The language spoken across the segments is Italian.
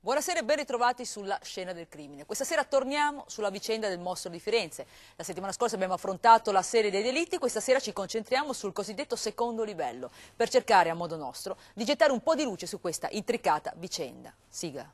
Buonasera e ben ritrovati sulla scena del crimine. Questa sera torniamo sulla vicenda del mostro di Firenze. La settimana scorsa abbiamo affrontato la serie dei delitti, questa sera ci concentriamo sul cosiddetto secondo livello, per cercare a modo nostro di gettare un po' di luce su questa intricata vicenda. Sigla.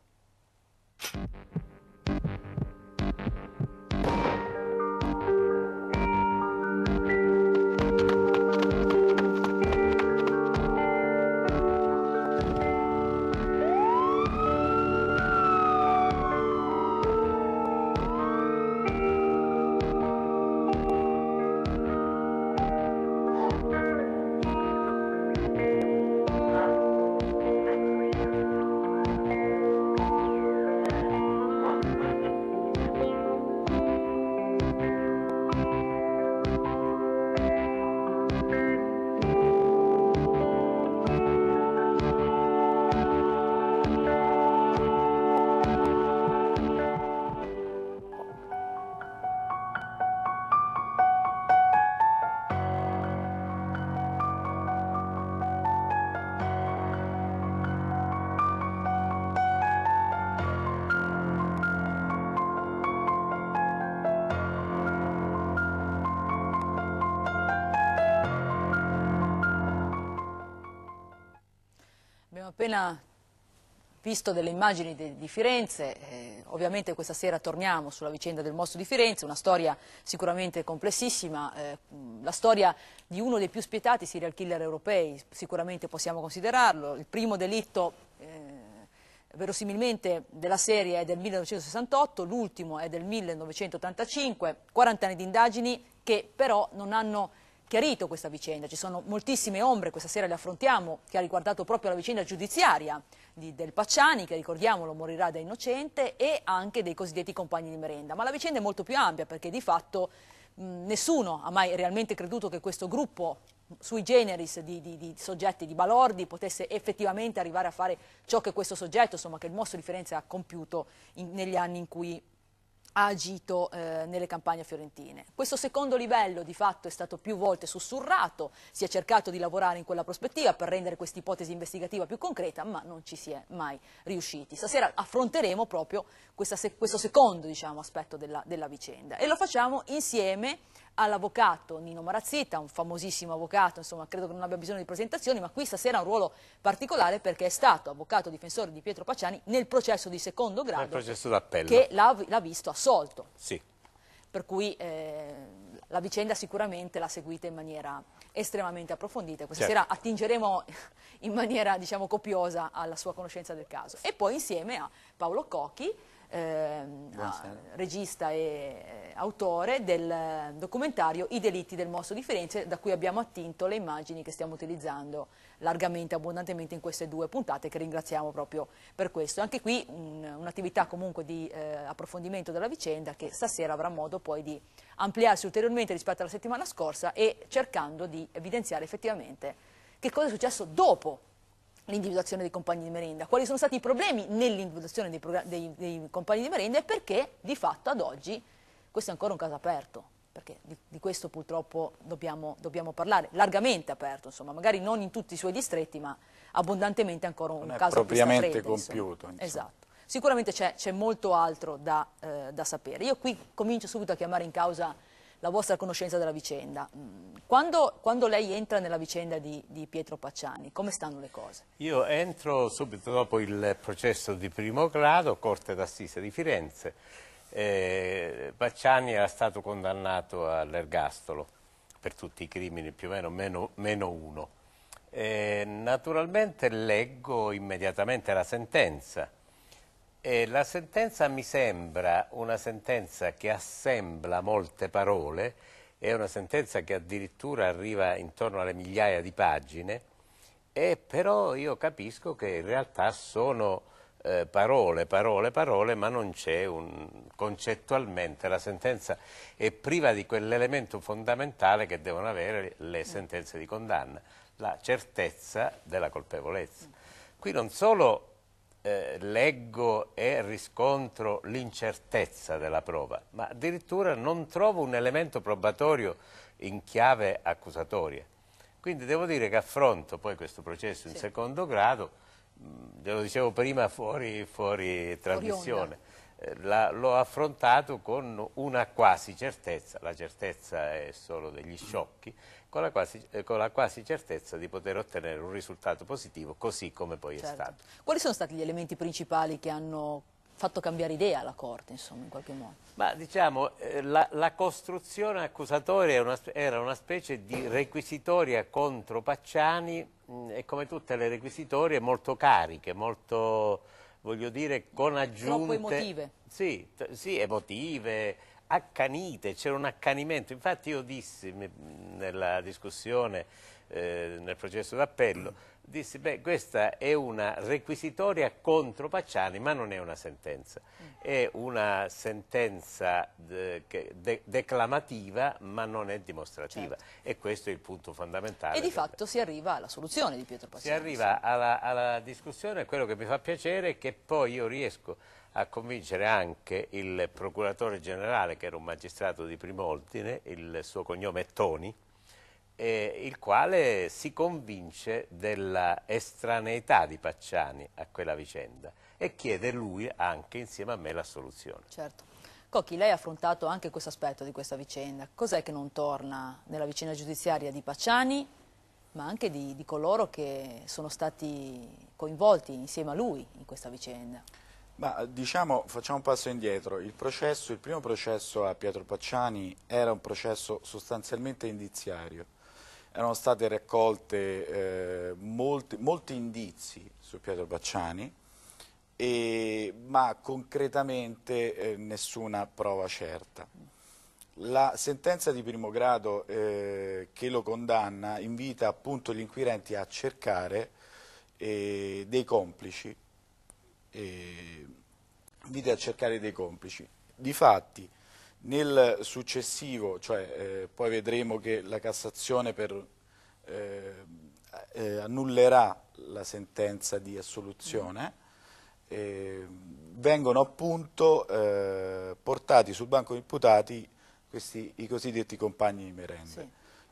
appena visto delle immagini de, di Firenze, eh, ovviamente questa sera torniamo sulla vicenda del mostro di Firenze, una storia sicuramente complessissima, eh, la storia di uno dei più spietati serial killer europei, sicuramente possiamo considerarlo, il primo delitto eh, verosimilmente della serie è del 1968, l'ultimo è del 1985, 40 anni di indagini che però non hanno chiarito questa vicenda, ci sono moltissime ombre, questa sera le affrontiamo, che ha riguardato proprio la vicenda giudiziaria di, del Pacciani, che ricordiamolo morirà da innocente, e anche dei cosiddetti compagni di merenda. Ma la vicenda è molto più ampia perché di fatto mh, nessuno ha mai realmente creduto che questo gruppo sui generis di, di, di, soggetti di Balordi potesse effettivamente arrivare a fare ciò che questo soggetto, insomma, che il mostro di Firenze ha compiuto in, negli anni in cui ha agito eh, nelle campagne fiorentine. Questo secondo livello di fatto è stato più volte sussurrato, si è cercato di lavorare in quella prospettiva per rendere questa ipotesi investigativa più concreta, ma non ci si è mai riusciti. Stasera affronteremo proprio questa, questo secondo diciamo, aspetto della, della vicenda e lo facciamo insieme all'avvocato Nino Marazzita, un famosissimo avvocato, insomma credo che non abbia bisogno di presentazioni, ma qui stasera ha un ruolo particolare perché è stato avvocato difensore di Pietro Paciani nel processo di secondo grado processo che l'ha visto assolto. Sì. Per cui eh, la vicenda sicuramente l'ha seguita in maniera estremamente approfondita. Questa certo. sera attingeremo in maniera diciamo, copiosa alla sua conoscenza del caso. E poi insieme a Paolo Cocchi Ehm, ah, regista e eh, autore del documentario I delitti del Mosso di Firenze, da cui abbiamo attinto le immagini che stiamo utilizzando largamente, abbondantemente in queste due puntate che ringraziamo proprio per questo. Anche qui un'attività un comunque di eh, approfondimento della vicenda che stasera avrà modo poi di ampliarsi ulteriormente rispetto alla settimana scorsa e cercando di evidenziare effettivamente che cosa è successo dopo l'individuazione dei compagni di merenda, quali sono stati i problemi nell'individuazione dei, dei, dei, compagni di merenda e perché di fatto ad oggi questo è ancora un caso aperto, perché di, di questo purtroppo dobbiamo, dobbiamo, parlare, largamente aperto, insomma, magari non in tutti i suoi distretti, ma abbondantemente ancora un non caso propriamente fredda, compiuto. Insomma. Esatto. Sicuramente c'è molto altro da, eh, da sapere. Io qui comincio subito a chiamare in causa la vostra conoscenza della vicenda. Mm, quando, quando lei entra nella vicenda di, di, Pietro Pacciani, come stanno le cose? Io entro subito dopo il processo di primo grado, Corte d'Assise di Firenze. Eh, Pacciani era stato condannato all'ergastolo per tutti i crimini, più o meno meno, meno uno. Eh, naturalmente leggo immediatamente la sentenza eh, la sentenza mi sembra una sentenza che assembla molte parole, è una sentenza che addirittura arriva intorno alle migliaia di pagine, e però io capisco che in realtà sono eh, parole, parole, parole, ma non c'è un... concettualmente la sentenza è priva di quell'elemento fondamentale che devono avere le sentenze di condanna, la certezza della colpevolezza. Qui non solo eh, leggo e riscontro l'incertezza della prova, ma addirittura non trovo un elemento probatorio in chiave accusatoria. Quindi devo dire che affronto poi questo processo in sì. secondo grado, ve mm, lo dicevo prima fuori, fuori trasmissione l'ho affrontato con una quasi certezza, la certezza è solo degli sciocchi, con la, quasi, eh, con la quasi certezza di poter ottenere un risultato positivo così come poi certo. è stato. Quali sono stati gli elementi principali che hanno fatto cambiare idea alla Corte, insomma, in qualche modo? Ma diciamo, eh, la, la, costruzione accusatoria una, era una specie di requisitoria contro Pacciani mh, mm, e come tutte le requisitorie molto cariche, molto voglio dire, con aggiunte... Troppo emotive. Sì, sì emotive, accanite, c'era un accanimento. Infatti io dissi nella discussione, eh, nel processo d'appello, disse beh questa è una requisitoria contro Pacciani ma non è una sentenza, mm. è una sentenza de de declamativa ma non è dimostrativa certo. e questo è il punto fondamentale. E di fatto si arriva alla soluzione di Pietro Pacciani. Si arriva alla, alla discussione, quello che mi fa piacere è che poi io riesco a convincere anche il procuratore generale che era un magistrato di primo ordine, il suo cognome è Toni, eh, il quale si convince della estraneità di Pacciani a quella vicenda e chiede lui anche insieme a me la soluzione. Certo. Cocchi, lei ha affrontato anche questo aspetto di questa vicenda. Cos'è che non torna nella vicenda giudiziaria di Pacciani, ma anche di, di coloro che sono stati coinvolti insieme a lui in questa vicenda? Ma, diciamo, facciamo un passo indietro. Il, processo, il primo processo a Pietro Pacciani era un processo sostanzialmente indiziario erano state raccolte eh, molti, molti, indizi su Pietro Bacciani, e, ma concretamente eh, nessuna prova certa. La sentenza di primo grado eh, che lo condanna invita appunto gli inquirenti a cercare eh, dei complici, eh, invita a cercare dei complici. Difatti, nel successivo, cioè, eh, poi vedremo che la Cassazione per, eh, eh, annullerà la sentenza di assoluzione, mm. eh, vengono appunto eh, portati sul banco di imputati questi, i cosiddetti compagni di merende. Sì.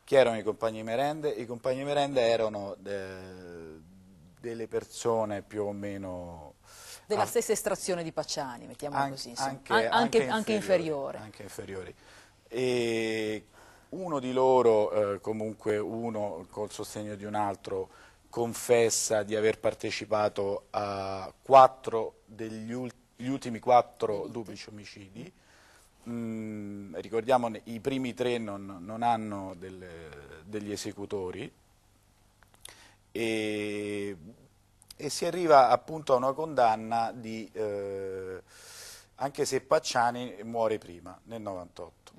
Chi erano i compagni di merende? I compagni di merende erano eh, delle persone più o meno della ah. stessa estrazione di Pacciani, mettiamola An così, anche, An anche, anche, inferiore. Anche inferiore. E uno di loro, eh, comunque uno col sostegno di un altro, confessa di aver partecipato a quattro degli ult ultimi quattro duplici omicidi. Mm, ricordiamo i primi tre non, non hanno del, degli esecutori e e si arriva appunto a una condanna di, eh, anche se Pacciani muore prima, nel 98.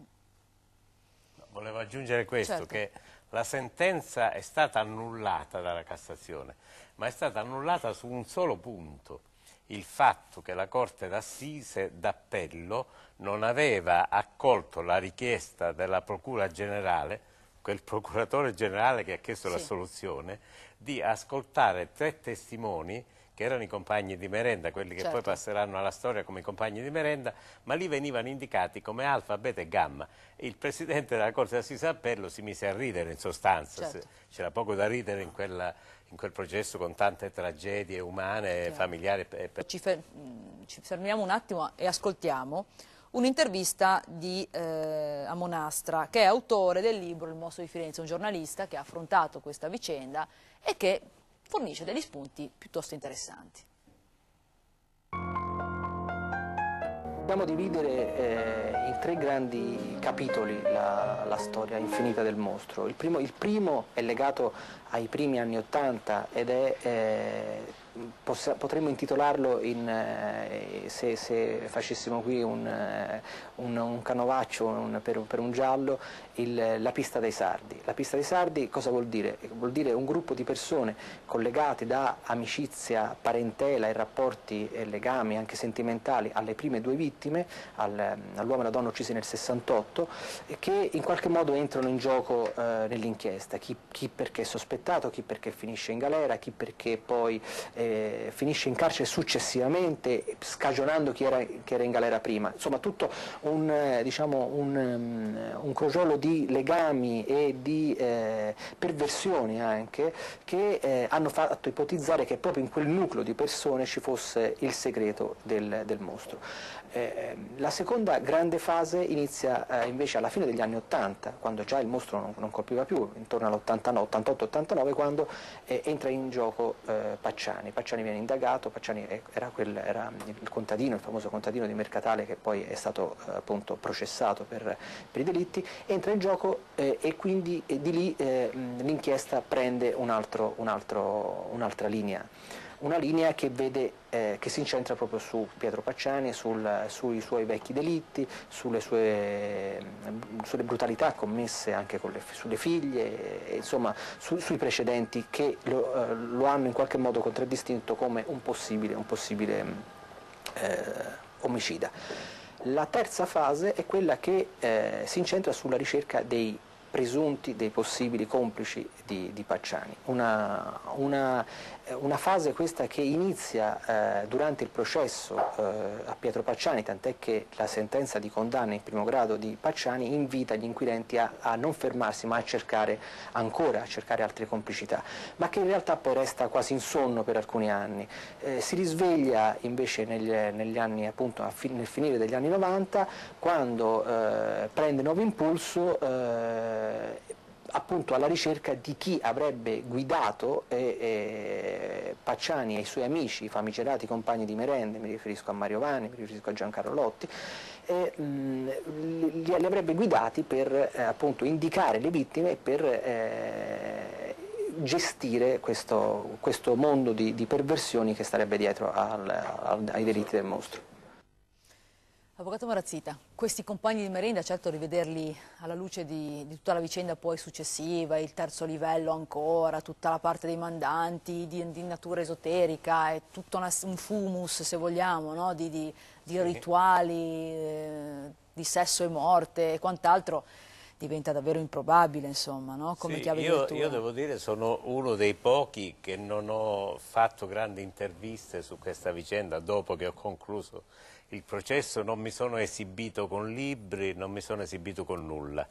Volevo aggiungere questo, certo. che la sentenza è stata annullata dalla Cassazione, ma è stata annullata su un solo punto, il fatto che la Corte d'Assise d'Appello non aveva accolto la richiesta della Procura Generale, quel procuratore generale che ha chiesto sì. l'assoluzione, di ascoltare tre testimoni che erano i compagni di merenda, quelli che certo. poi passeranno alla storia come i compagni di merenda, ma lì venivano indicati come alfa, beta e gamma. Il presidente della Corte d'Assise Appello si mise a ridere in sostanza, certo. c'era poco da ridere in, quella, in, quel processo con tante tragedie umane, certo. familiari. Ci, fer mm, ci fermiamo un attimo e ascoltiamo un'intervista eh, Amonastra che è autore del libro Il mosso di Firenze, un giornalista che ha affrontato questa vicenda e che fornisce degli spunti piuttosto interessanti. Dobbiamo dividere eh, in tre grandi capitoli la, la, storia infinita del mostro. Il primo, il primo è legato ai primi anni Ottanta ed è eh, potremmo intitolarlo, in, eh, se, se, facessimo qui un, eh, un, un canovaccio un, per, per, un giallo, il, la pista dei sardi. La pista dei sardi cosa vuol dire? Vuol dire un gruppo di persone collegate da amicizia, parentela e rapporti e legami anche sentimentali alle prime due vittime, al, mm, all'uomo e alla donna uccisi nel 68, che in qualche modo entrano in gioco eh, nell'inchiesta, chi, chi, perché è sospettato, chi perché finisce in galera, chi perché poi... Eh, eh, finisce in carcere successivamente scagionando chi era, chi era in galera prima. Insomma tutto un, eh, diciamo un, ehm, un crogiolo di legami e di eh, perversioni anche che eh, hanno fatto ipotizzare che proprio in quel nucleo di persone ci fosse il segreto del, del mostro. Eh, ehm, la seconda grande fase inizia eh, invece alla fine degli anni 80, quando già il mostro non, non colpiva più, intorno all'88-89, quando eh, entra in gioco eh, Pacciani. Pacciani viene indagato, Pacciani era, quel, era, il contadino, il famoso contadino di Mercatale che poi è stato eh, appunto, processato per, per, i delitti, entra in gioco eh, e quindi di lì l'inchiesta prende un altro, un altro, un'altra linea una linea che, vede, eh, che si incentra proprio su Pietro Pacciani, sul, sui suoi vecchi delitti, sulle, sue, mm, sulle brutalità commesse anche le, sulle figlie, e, insomma su, sui precedenti che lo, eh, lo, hanno in qualche modo contraddistinto come un possibile, un possibile mm, eh, omicida. La terza fase è quella che eh, si incentra sulla ricerca dei presunti, dei possibili complici di, di Pacciani. Una, una eh, una fase questa che inizia eh, durante il processo eh, a Pietro Pacciani, tant'è che la sentenza di condanna in primo grado di Pacciani invita gli inquirenti a, a, non fermarsi ma a cercare ancora, a cercare altre complicità, ma che in realtà poi resta quasi in sonno per alcuni anni. Eh, si risveglia invece negli, negli anni, appunto, fi, nel finire degli anni 90 quando eh, prende nuovo impulso eh, appunto alla ricerca di chi avrebbe guidato eh, eh, Pacciani e i suoi amici, i famigerati compagni di merende, mi riferisco a Mario Vanni, mi riferisco a Giancarlo Lotti, eh, li, li, avrebbe guidati per eh, appunto indicare le vittime e per eh, gestire questo, questo mondo di, di, perversioni che starebbe dietro al, al, ai delitti del mostro. Avvocato Marazzita, questi compagni di merenda, certo rivederli alla luce di, di, tutta la vicenda poi successiva, il terzo livello ancora, tutta la parte dei mandanti, di, di natura esoterica, è tutto una, un fumus se vogliamo, no? di, di sì. rituali, eh, di sesso e morte e quant'altro, diventa davvero improbabile insomma, no? come sì, chiave io, di lettura. Io devo dire sono uno dei pochi che non ho fatto grandi interviste su questa vicenda dopo che ho concluso il processo, non mi sono esibito con libri, non mi sono esibito con nulla.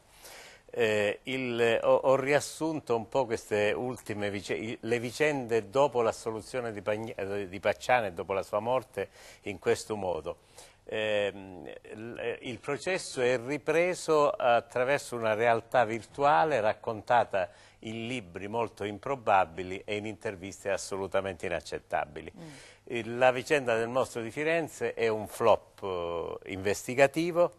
Eh, il, ho, ho, riassunto un po' queste ultime vicende, le vicende dopo l'assoluzione di, eh, di, Pacciana e dopo la sua morte in questo modo. Ehm, eh, il processo è ripreso attraverso una realtà virtuale raccontata in libri molto improbabili e in interviste assolutamente inaccettabili. Mm. La vicenda del mostro di Firenze è un flop eh, investigativo,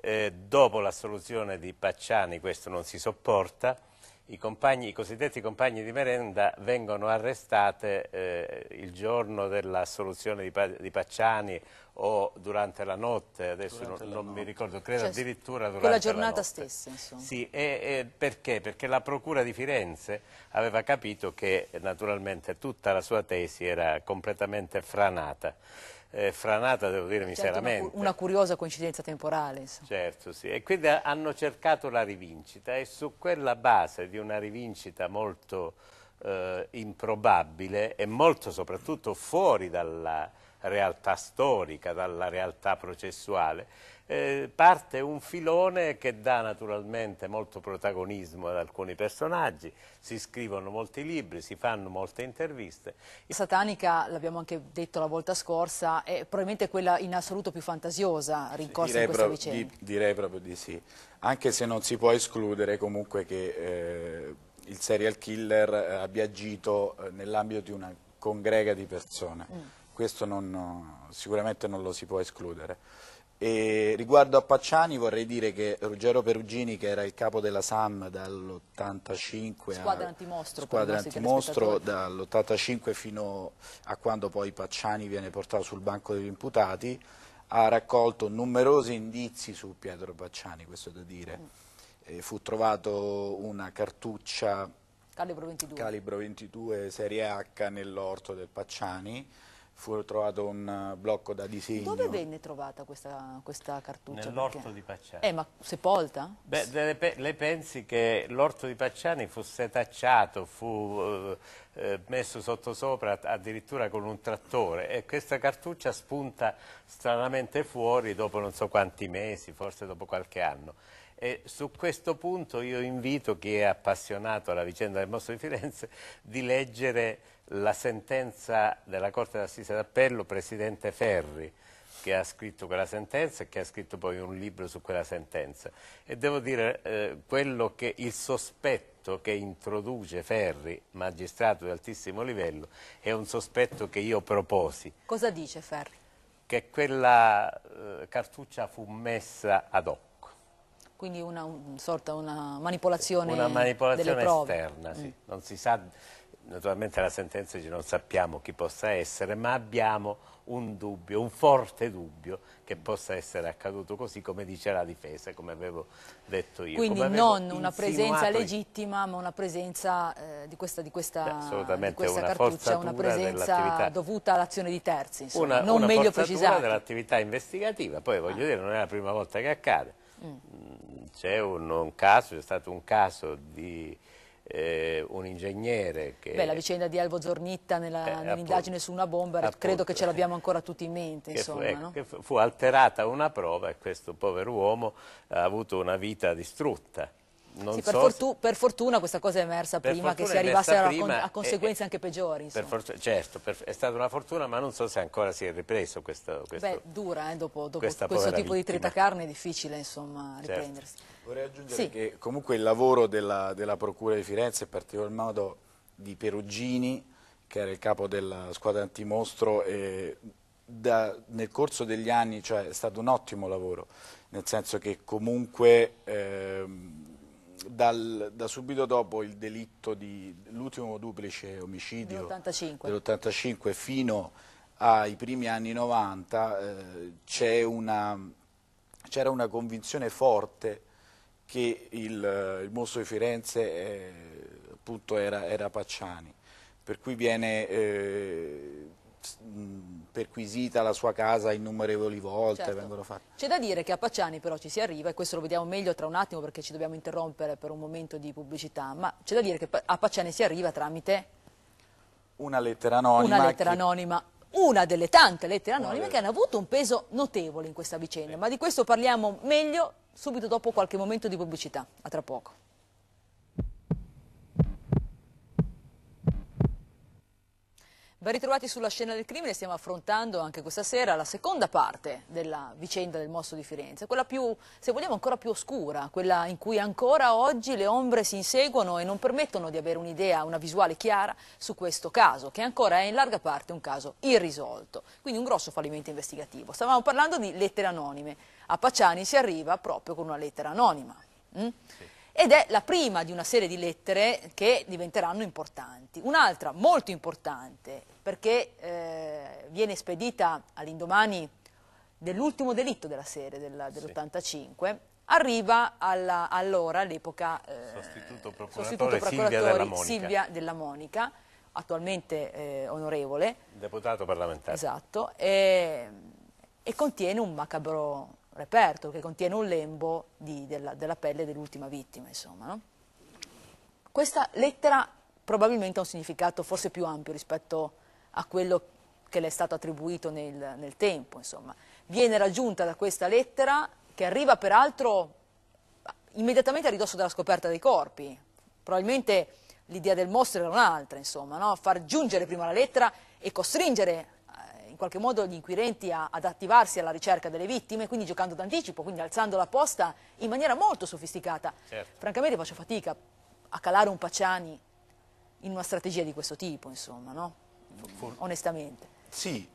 eh, dopo l'assoluzione di Pacciani questo non si sopporta, i, compagni, i, cosiddetti compagni di merenda vengono arrestate eh, il giorno dell'assoluzione di, di, Pacciani o durante la notte, adesso durante non, non notte. mi ricordo, credo cioè, addirittura durante la giornata la notte. stessa. Insomma. Sì, e, e perché? Perché la Procura di Firenze aveva capito che naturalmente tutta la sua tesi era completamente franata eh, franata, devo dire, certo, miseramente. Una, curiosa coincidenza temporale. Insomma. Certo, sì. E quindi hanno cercato la rivincita e su quella base di una rivincita molto eh, improbabile e molto soprattutto fuori dalla realtà storica, dalla realtà processuale, eh, parte un filone che dà naturalmente molto protagonismo ad alcuni personaggi, si scrivono molti libri, si fanno molte interviste. La satanica, l'abbiamo anche detto la volta scorsa, è probabilmente quella in assoluto più fantasiosa rincorsa direi in questa vicenda. Di, direi proprio di sì, anche se non si può escludere comunque che eh, il serial killer eh, abbia agito eh, nell'ambito di una congrega di persone. Mm. Questo non, sicuramente non lo si può escludere. E riguardo a Pacciani vorrei dire che Ruggero Perugini, che era il capo della SAM dall'85 squadra antimostro, dall'85 fino a quando poi Pacciani viene portato sul banco degli imputati, ha raccolto numerosi indizi su Pietro Pacciani, questo da dire. Mm. E fu trovato una cartuccia calibro 22, calibro 22 serie H nell'orto del Pacciani, fu trovato un eh, blocco da disegno. Dove venne trovata questa, questa cartuccia? Nell'orto di Pacciani. Eh, ma sepolta? Beh, le, le pensi che l'orto di Pacciani fu setacciato, fu eh, eh messo sottosopra addirittura con un trattore e questa cartuccia spunta stranamente fuori dopo non so quanti mesi, forse dopo qualche anno. E su questo punto io invito chi è appassionato alla vicenda del Mostro di Firenze di leggere la sentenza della Corte d'Assise d'Appello, Presidente Ferri, che ha scritto quella sentenza e che ha scritto poi un libro su quella sentenza. E devo dire eh, che, il sospetto che introduce Ferri, magistrato di altissimo livello, è un sospetto che io proposi. Cosa dice Ferri? Che quella eh, cartuccia fu messa ad hoc. Quindi una un, sorta una manipolazione Una manipolazione esterna, sì. Mm. Non si sa Naturalmente la sentenza dice non sappiamo chi possa essere, ma abbiamo un dubbio, un forte dubbio che possa essere accaduto così come dice la difesa, come avevo detto io. Quindi non una presenza legittima, ma una presenza eh, di questa, di questa, Beh, di questa una cartuccia, una presenza dovuta all'azione di terzi, insomma, una, non una meglio precisata. dell'attività investigativa, poi voglio ah. dire non è la prima volta che accade. Mm. mm c'è un, un caso, c'è stato un caso di eh, un ingegnere che... Beh, la vicenda di Alvo Zornitta eh, nell'indagine nell su una bomba, appunto, credo che ce l'abbiamo ancora tutti in mente, che insomma, fu, ecco, no? che fu alterata una prova e questo povero uomo ha avuto una vita distrutta. Sì, per, so fortu se... per, fortuna questa cosa è emersa prima, che si arrivasse a, con a, conseguenze è, anche peggiori. certo, è stata una fortuna, ma non so se ancora si è ripreso questo... questo Beh, dura, eh, dopo, dopo questo tipo vittima. di tritacarne è difficile insomma, certo. riprendersi. Certo. Vorrei aggiungere sì. che comunque il lavoro della, della Procura di Firenze, in particolar modo di Perugini, che era il capo della squadra antimostro, e da, nel corso degli anni cioè, è stato un ottimo lavoro, nel senso che comunque... Ehm, dal, da subito dopo il delitto di l'ultimo duplice omicidio dell'85 fino ai primi anni 90 eh, c'era una, una convinzione forte che il, il mostro di Firenze eh, appunto era, era, Pacciani, per cui viene eh, perquisita la sua casa innumerevoli volte. Certo. C'è da dire che a Pacciani però ci si arriva, e questo lo vediamo meglio tra un attimo perché ci dobbiamo interrompere per un momento di pubblicità, ma c'è da dire che a Pacciani si arriva tramite... Una lettera anonima. Una lettera che... anonima una delle tante lettere anonime che hanno avuto un peso notevole in questa vicenda, ma di questo parliamo meglio subito dopo qualche momento di pubblicità. A tra poco. Ben ritrovati sulla scena del crimine, stiamo affrontando anche questa sera la seconda parte della vicenda del mosso di Firenze, quella più, se vogliamo, ancora più oscura, quella in cui ancora oggi le ombre si inseguono e non permettono di avere un'idea, una visuale chiara su questo caso, che ancora è in larga parte un caso irrisolto, quindi un grosso fallimento investigativo. Stavamo parlando di lettere anonime, a Paciani si arriva proprio con una lettera anonima. Mm? Sì ed è la prima di una serie di lettere che diventeranno importanti. Un'altra molto importante perché eh, viene spedita all'indomani dell'ultimo delitto della serie dell'85, sì. arriva alla, allora, all'epoca, eh, sostituto procuratore, sostituto procuratore Silvia, della Silvia Della Monica attualmente eh, onorevole. Deputato parlamentare. Esatto, e, e, contiene un macabro reperto, che contiene un lembo di, della, della, pelle dell'ultima vittima, insomma, no? Questa lettera probabilmente ha un significato forse più ampio rispetto a quello che le è stato attribuito nel, nel tempo. Insomma. Viene raggiunta da questa lettera che arriva peraltro immediatamente a ridosso della scoperta dei corpi. Probabilmente l'idea del mostro era un'altra, insomma, no? far giungere prima la lettera e costringere eh, in qualche modo gli inquirenti a, ad attivarsi alla ricerca delle vittime, quindi giocando d'anticipo, quindi alzando la posta in maniera molto sofisticata. Certo. Francamente faccio fatica a calare un Paciani in una strategia di questo tipo, insomma, no? onestamente. Sì,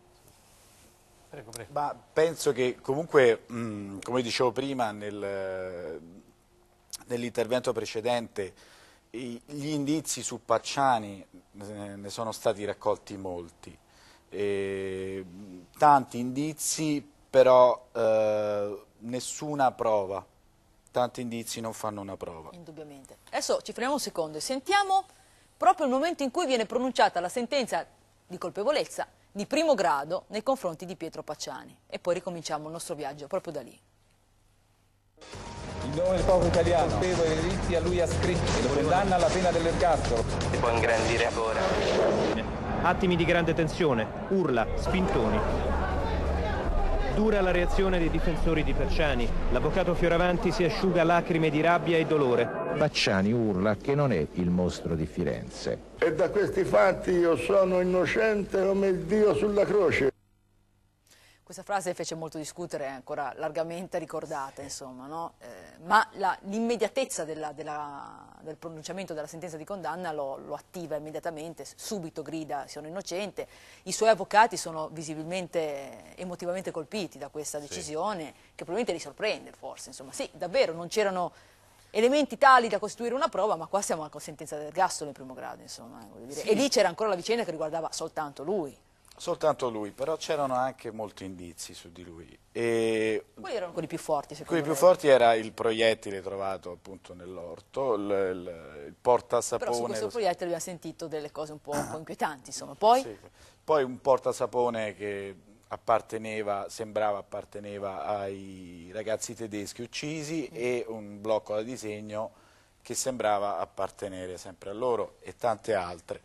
prego, prego. ma penso che comunque, mh, mm, come dicevo prima nel, nell'intervento precedente, i, gli indizi su Pacciani eh, ne sono stati raccolti molti, e, tanti indizi però eh, nessuna prova, tanti indizi non fanno una prova. Indubbiamente. Adesso ci fermiamo un secondo e sentiamo proprio il momento in cui viene pronunciata la sentenza di colpevolezza di primo grado nei confronti di Pietro Pacciani. E poi ricominciamo il nostro viaggio proprio da lì. Il nome del popolo italiano, colpevole dei delitti a lui ascritti, lo condanna alla pena dell'ergastolo. Si può ingrandire ancora. Attimi di grande tensione, urla, spintoni dura la reazione dei difensori di Pacciani. L'avvocato Fioravanti si asciuga lacrime di rabbia e dolore. Pacciani urla che non è il mostro di Firenze. E da questi fatti io sono innocente come il Dio sulla croce. Questa frase fece molto discutere, è ancora largamente ricordata, insomma, no? eh, ma l'immediatezza del pronunciamento della sentenza di condanna lo, lo, attiva immediatamente, subito grida sono innocente, i suoi avvocati sono visibilmente, emotivamente colpiti da questa decisione, sì. che probabilmente li sorprende forse, insomma. sì, davvero, non c'erano elementi tali da costituire una prova, ma qua siamo alla sentenza del gastolo in primo grado, insomma, eh, sì. e lì c'era ancora la vicenda che riguardava soltanto lui. Soltanto lui, però c'erano anche molti indizi su di lui. E Quali erano quelli più forti? Secondo Quelli lei? più forti era il proiettile trovato appunto nell'orto, il, il, il portasapone. Però su questo proiettile abbiamo sentito delle cose un po', un po inquietanti, insomma. Poi? Sì. Poi un portasapone che apparteneva, sembrava apparteneva ai ragazzi tedeschi uccisi mm. e un blocco da disegno che sembrava appartenere sempre a loro e tante altre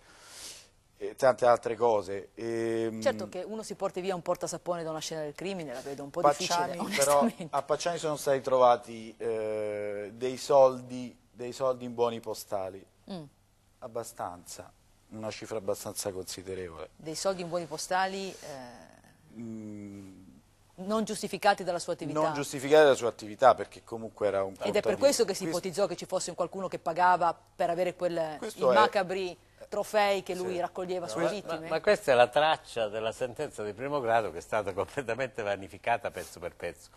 e tante altre cose. E, ehm, certo che uno si porti via un portasapone da una scena del crimine, la vedo un po' Pacciani, difficile, però, A Pacciani sono stati trovati eh, dei, soldi, dei, soldi, in buoni postali, mm. abbastanza, una cifra abbastanza considerevole. Dei soldi in buoni postali... Mm. Eh... Mm. Non giustificati dalla sua attività. Non giustificati dalla sua attività perché comunque era un... Ed è per questo che si questo... ipotizzò che ci fosse qualcuno che pagava per avere quel, i macabri trofei che lui sì. raccoglieva sulle vittime. Ma, ma, questa è la traccia della sentenza di primo grado che è stata completamente vanificata pezzo per pezzo.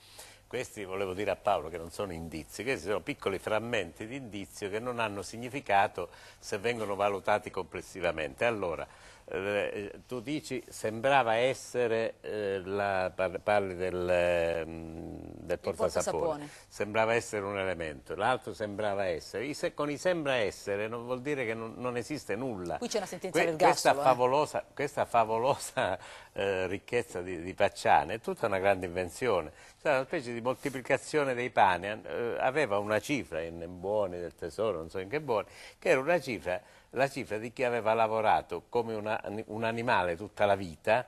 Questi, volevo dire a Paolo, che non sono indizi, questi sono piccoli frammenti di indizio che non hanno significato se vengono valutati complessivamente. Allora, eh, tu dici sembrava essere, eh, la, parli del, mm, del portasapone, sembrava essere un elemento, l'altro sembrava essere, se, con i sembra essere non vuol dire che non, non esiste nulla. Qui c'è una sentenza que del questa eh. Favolosa, eh. Questa favolosa eh, ricchezza di, di Pacciane è tutta una grande invenzione, cioè, una specie di moltiplicazione dei pani, eh, aveva una cifra in buoni del tesoro, non so in che buoni, che era una cifra la cifra di chi aveva lavorato come una, un animale tutta la vita,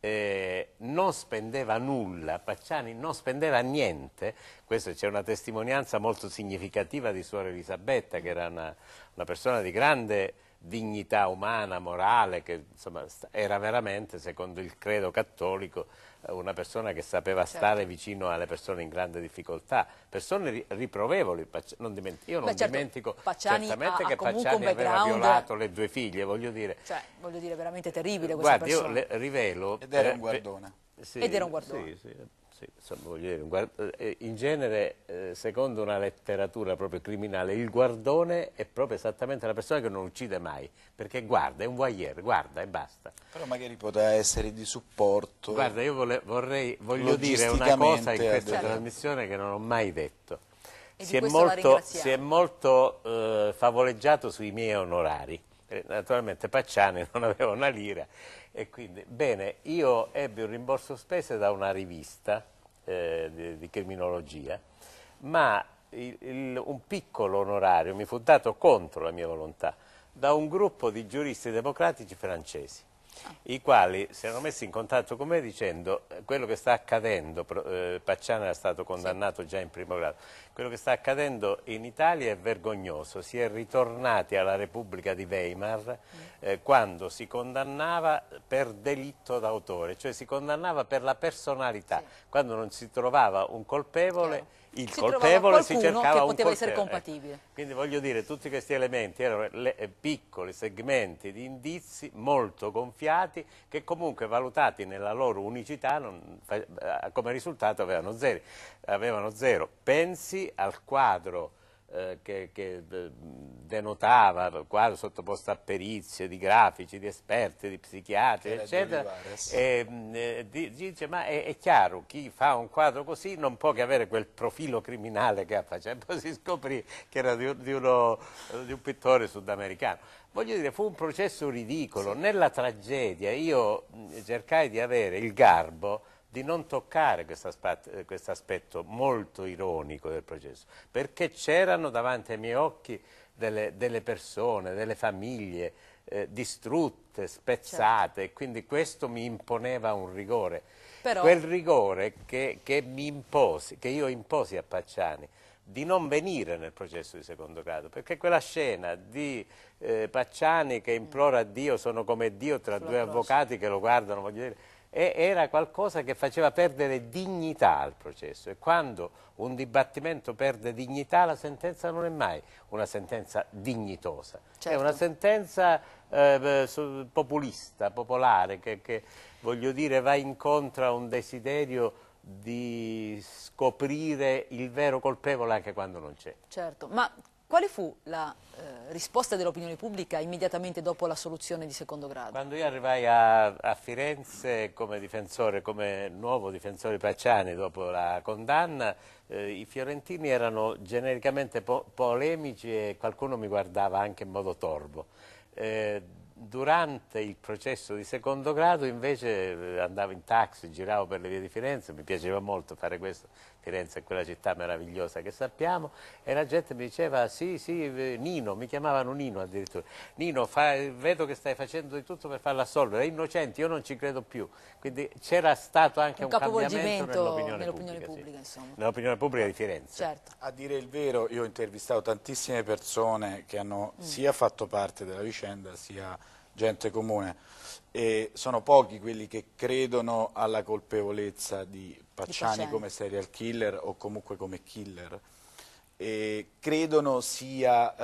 eh, non spendeva nulla, Pacciani non spendeva niente, questa c'è una testimonianza molto significativa di Suora Elisabetta, che era una, una persona di grande dignità umana, morale, che insomma, era veramente, secondo il credo cattolico, eh, una persona che sapeva certo. stare vicino alle persone in grande difficoltà, persone riprovevoli, non io non certo, dimentico Pacciani certamente ha, che Pacciani aveva violato le due figlie, voglio dire. Cioè, voglio dire, veramente terribile eh, questa Guarda, persona. Guarda, io le rivelo... Ed era un guardone. Sì, Ed era un guardone. Sì, sì. Sì, insomma, dire, eh, eh, in genere, eh, secondo una letteratura proprio criminale, il guardone è proprio esattamente la persona che non uccide mai, perché guarda, è un voyeur, guarda e basta. Però magari potrà essere di supporto. Guarda, io vole, vorrei, voglio dire una cosa in questa certo. trasmissione che non ho mai detto. Si è, molto, si è, molto, eh, favoleggiato sui miei onorari. Naturalmente Pacciani non aveva una lira. E quindi, bene, io ebbi un rimborso spese da una rivista eh, di, di, criminologia, ma il, il, un piccolo onorario mi fu dato contro la mia volontà da un gruppo di giuristi democratici francesi i quali si erano messi in contatto con me dicendo eh, quello che sta accadendo, eh, Pacciana era stato condannato già in primo grado, quello che sta accadendo in Italia è vergognoso, si è ritornati alla Repubblica di Weimar mm. eh, quando si condannava per delitto d'autore, cioè si condannava per la personalità, sì. quando non si trovava un colpevole il si colpevole si cercava un colpevole. Quindi voglio dire, tutti questi elementi erano le, eh, piccoli segmenti di indizi molto gonfiati che comunque valutati nella loro unicità non, eh, come risultato avevano, zero. avevano zero. Pensi al quadro eh, che, che, eh, denotava quadro sottoposto a perizie di grafici, di esperti, di psichiatri, eccetera, e, mm, eh, dice ma è, è, chiaro, chi fa un quadro così non può che avere quel profilo criminale che ha fatto, cioè, poi si scoprì che era di, di, uno, di un pittore sudamericano. Voglio dire, fu un processo ridicolo, sì. nella tragedia io mm, cercai di avere il garbo di non toccare eh, questo aspetto, molto ironico del processo, perché c'erano davanti ai miei occhi delle, delle persone, delle famiglie eh, distrutte, spezzate, certo. e quindi questo mi imponeva un rigore. Però... Quel rigore che, che, imposi, che io imposi a Pacciani, di non venire nel processo di secondo grado, perché quella scena di eh, Pacciani che implora a Dio, sono come Dio tra Sulla due croce. avvocati che lo guardano, voglio dire, e era qualcosa che faceva perdere dignità al processo e quando un dibattimento perde dignità la sentenza non è mai una sentenza dignitosa, certo. è una sentenza eh, populista, popolare, che, che voglio dire va incontro a un desiderio di scoprire il vero colpevole anche quando non c'è. Certo, ma quale fu la eh, risposta dell'opinione pubblica immediatamente dopo la soluzione di secondo grado? Quando io arrivai a, a Firenze come, difensore, come nuovo difensore Pacciani dopo la condanna, eh, i fiorentini erano genericamente po polemici e qualcuno mi guardava anche in modo torbo. Eh, durante il processo di secondo grado invece eh, andavo in taxi, giravo per le vie di Firenze, mi piaceva molto fare questo, Firenze è quella città meravigliosa che sappiamo, e la gente mi diceva sì, sì, Nino, mi chiamavano Nino addirittura, Nino fa, vedo che stai facendo di tutto per farla assolvere, è innocente, io non ci credo più, quindi c'era stato anche un, un cambiamento nell'opinione nell pubblica, pubblica sì. nell'opinione pubblica di Firenze. Certo. A dire il vero io ho intervistato tantissime persone che hanno mm. sia fatto parte della vicenda sia gente comune e sono pochi quelli che credono alla colpevolezza di Pacciani come serial killer o comunque come killer, e credono sia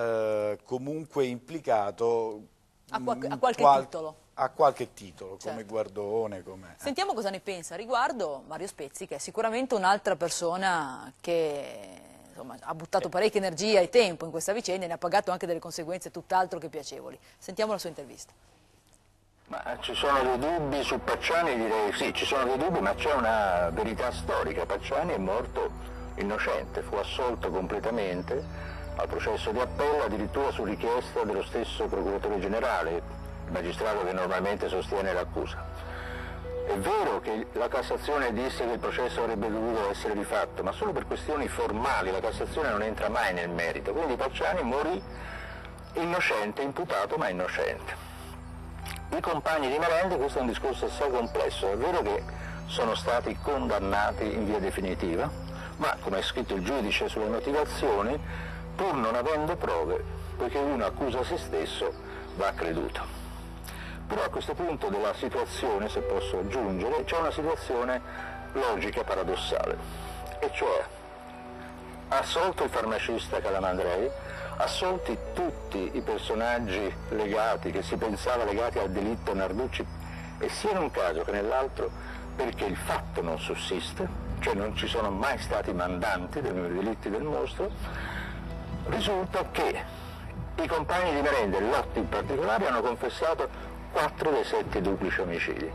eh, comunque implicato a, qual a qualche qual titolo. A qualche titolo, certo. come Guardone. Come, eh. Sentiamo cosa ne pensa riguardo Mario Spezzi, che è sicuramente un'altra persona che insomma, ha buttato eh. parecchia energia e tempo in questa vicenda e ne ha pagato anche delle conseguenze tutt'altro che piacevoli. Sentiamo la sua intervista. Ma ci sono dei dubbi su Pacciani? Direi sì, ci sono dei dubbi, ma c'è una verità storica. Pacciani è morto innocente, fu assolto completamente al processo di appello, addirittura su richiesta dello stesso procuratore generale, il magistrato che normalmente sostiene l'accusa. È vero che la Cassazione disse che il processo avrebbe dovuto essere rifatto, ma solo per questioni formali, la Cassazione non entra mai nel merito, quindi Pacciani morì innocente, imputato ma innocente. I compagni di Morandi, questo è un discorso assai complesso, è vero che sono stati condannati in via definitiva, ma come ha scritto il giudice sulle motivazioni, pur non avendo prove, poiché uno accusa se stesso, va creduto. Però a questo punto della situazione, se posso aggiungere, c'è una situazione logica paradossale, e cioè assolto il farmacista Calamandrei, assolti tutti i personaggi legati, che si pensava legati al delitto Narducci, e sia in un caso che nell'altro perché il fatto non sussiste, cioè non ci sono mai stati mandanti dei delitti del mostro, risulta che i compagni di Merende, Lotti in particolare, hanno confessato 4 dei 7 duplici omicidi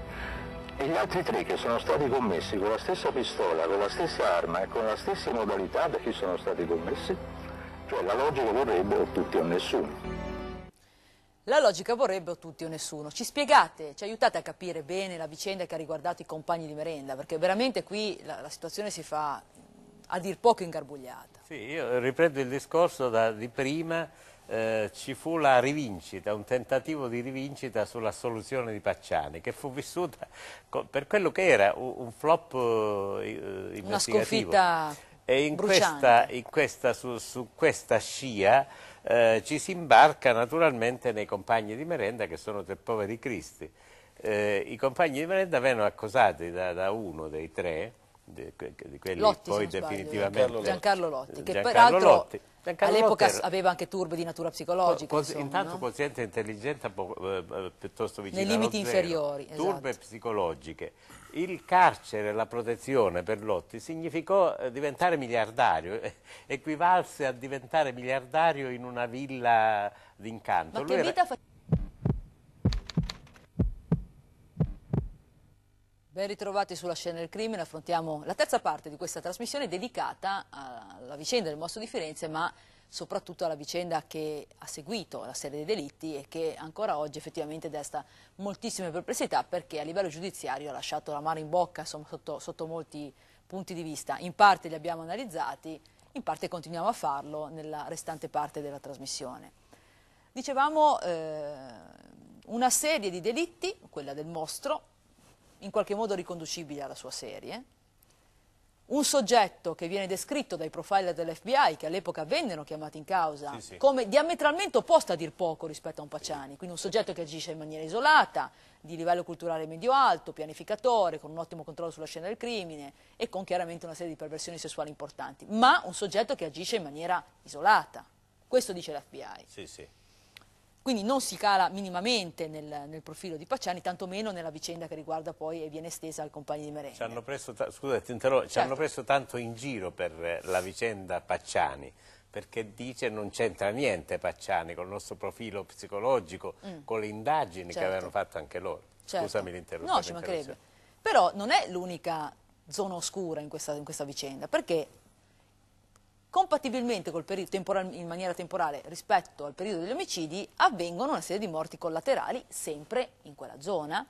e gli altri tre che sono stati commessi con la stessa pistola, con la stessa arma e con la stessa modalità da chi sono stati commessi cioè la logica vorrebbe o tutti o nessuno. La logica vorrebbe o tutti o nessuno. Ci spiegate, ci aiutate a capire bene la vicenda che ha riguardato i compagni di merenda, perché veramente qui la, la situazione si fa a dir poco ingarbugliata. Sì, io riprendo il discorso da, di prima, eh, ci fu la rivincita, un tentativo di rivincita sulla soluzione di Pacciani, che fu vissuta per quello che era un, un flop eh, eh investigativo. Una sconfitta e in questa, in questa, su, su, questa scia eh, ci si imbarca naturalmente nei compagni di merenda che sono tre poveri cristi. Eh, I compagni di merenda vengono accusati da, da uno dei tre, di, di quelli Lotti, poi eh. definitivamente Giancarlo, Giancarlo Lotti, che Giancarlo Lotti. all'epoca aveva anche turbe di natura psicologica co insomma, intanto no? quoziente intelligenza po eh, piuttosto vicino nei limiti inferiori esatto. turbe psicologiche il carcere, la protezione per Lotti significò eh, diventare miliardario, eh, equivalse a diventare miliardario in una villa d'incanto. Ma Lui che vita era... fa... Ben ritrovati sulla scena del crimine, affrontiamo la terza parte di questa trasmissione dedicata alla vicenda del mosso di Firenze, ma soprattutto alla vicenda che ha seguito la serie dei delitti e che ancora oggi effettivamente desta moltissime perplessità perché a livello giudiziario ha lasciato la mano in bocca insomma, sotto, sotto molti punti di vista. In parte li abbiamo analizzati, in parte continuiamo a farlo nella restante parte della trasmissione. Dicevamo eh, una serie di delitti, quella del mostro, in qualche modo riconducibile alla sua serie, un soggetto che viene descritto dai profiler dell'FBI, che all'epoca vennero chiamati in causa, sì, sì. come diametralmente opposto a dir poco rispetto a un Paciani, quindi un soggetto che agisce in maniera isolata, di livello culturale medio-alto, pianificatore, con un ottimo controllo sulla scena del crimine e con chiaramente una serie di perversioni sessuali importanti, ma un soggetto che agisce in maniera isolata. Questo dice l'FBI. Sì, Sì, quindi non si cala minimamente nel, nel profilo di Pacciani, tantomeno nella vicenda che riguarda poi e viene estesa al compagno di merenda. Ci hanno preso, scusate, certo. ci hanno certo. preso tanto in giro per la vicenda Pacciani perché dice non c'entra niente Pacciani con il nostro profilo psicologico, mm. con le indagini certo. che avevano fatto anche loro. Certo. Scusami l'interruzione. No, ci mancherebbe. Però non è l'unica zona oscura in questa, in questa vicenda, perché compatibilmente periodo, in maniera temporale rispetto al periodo degli omicidi, avvengono una serie di morti collaterali sempre in quella zona,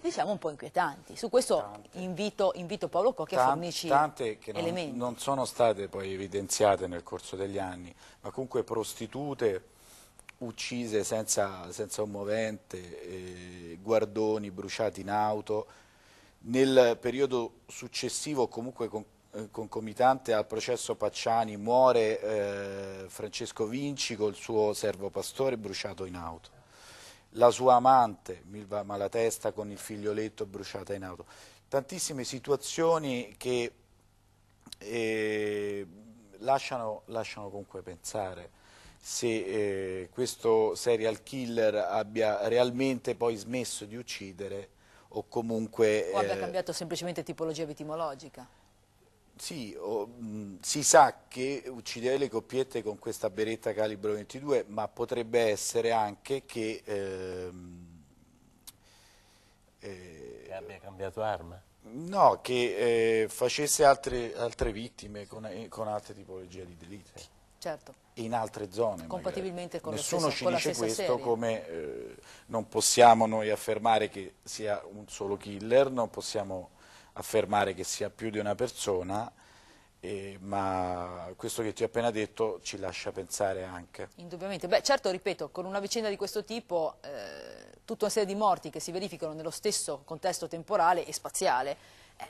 diciamo un po' inquietanti. Su questo invito, invito, Paolo Cocchi a fornirci tante che non, elementi. non sono state poi evidenziate nel corso degli anni, ma comunque prostitute uccise senza, senza un movente, eh, guardoni bruciati in auto, nel periodo successivo comunque con eh, concomitante al processo Pacciani muore eh, Francesco Vinci col suo servo pastore bruciato in auto. La sua amante, Milva Malatesta, con il figlioletto bruciata in auto. Tantissime situazioni che eh, lasciano, lasciano, comunque pensare se eh, questo serial killer abbia realmente poi smesso di uccidere o comunque... O abbia eh, cambiato semplicemente tipologia vitimologica sì, oh, mh, si sa che uccideva le coppiette con questa beretta calibro 22, ma potrebbe essere anche che... Ehm, eh, che abbia cambiato arma? No, che eh, facesse altre, altre vittime con, eh, con, altre tipologie di delitti. Certo. In altre zone. Compatibilmente magari. con Nessuno la stessa, ci dice questo serie. come eh, non possiamo noi affermare che sia un solo killer, non possiamo affermare che sia più di una persona, eh, ma questo che ti ho appena detto ci lascia pensare anche. Indubbiamente, beh certo ripeto, con una vicenda di questo tipo eh, tutta una serie di morti che si verificano nello stesso contesto temporale e spaziale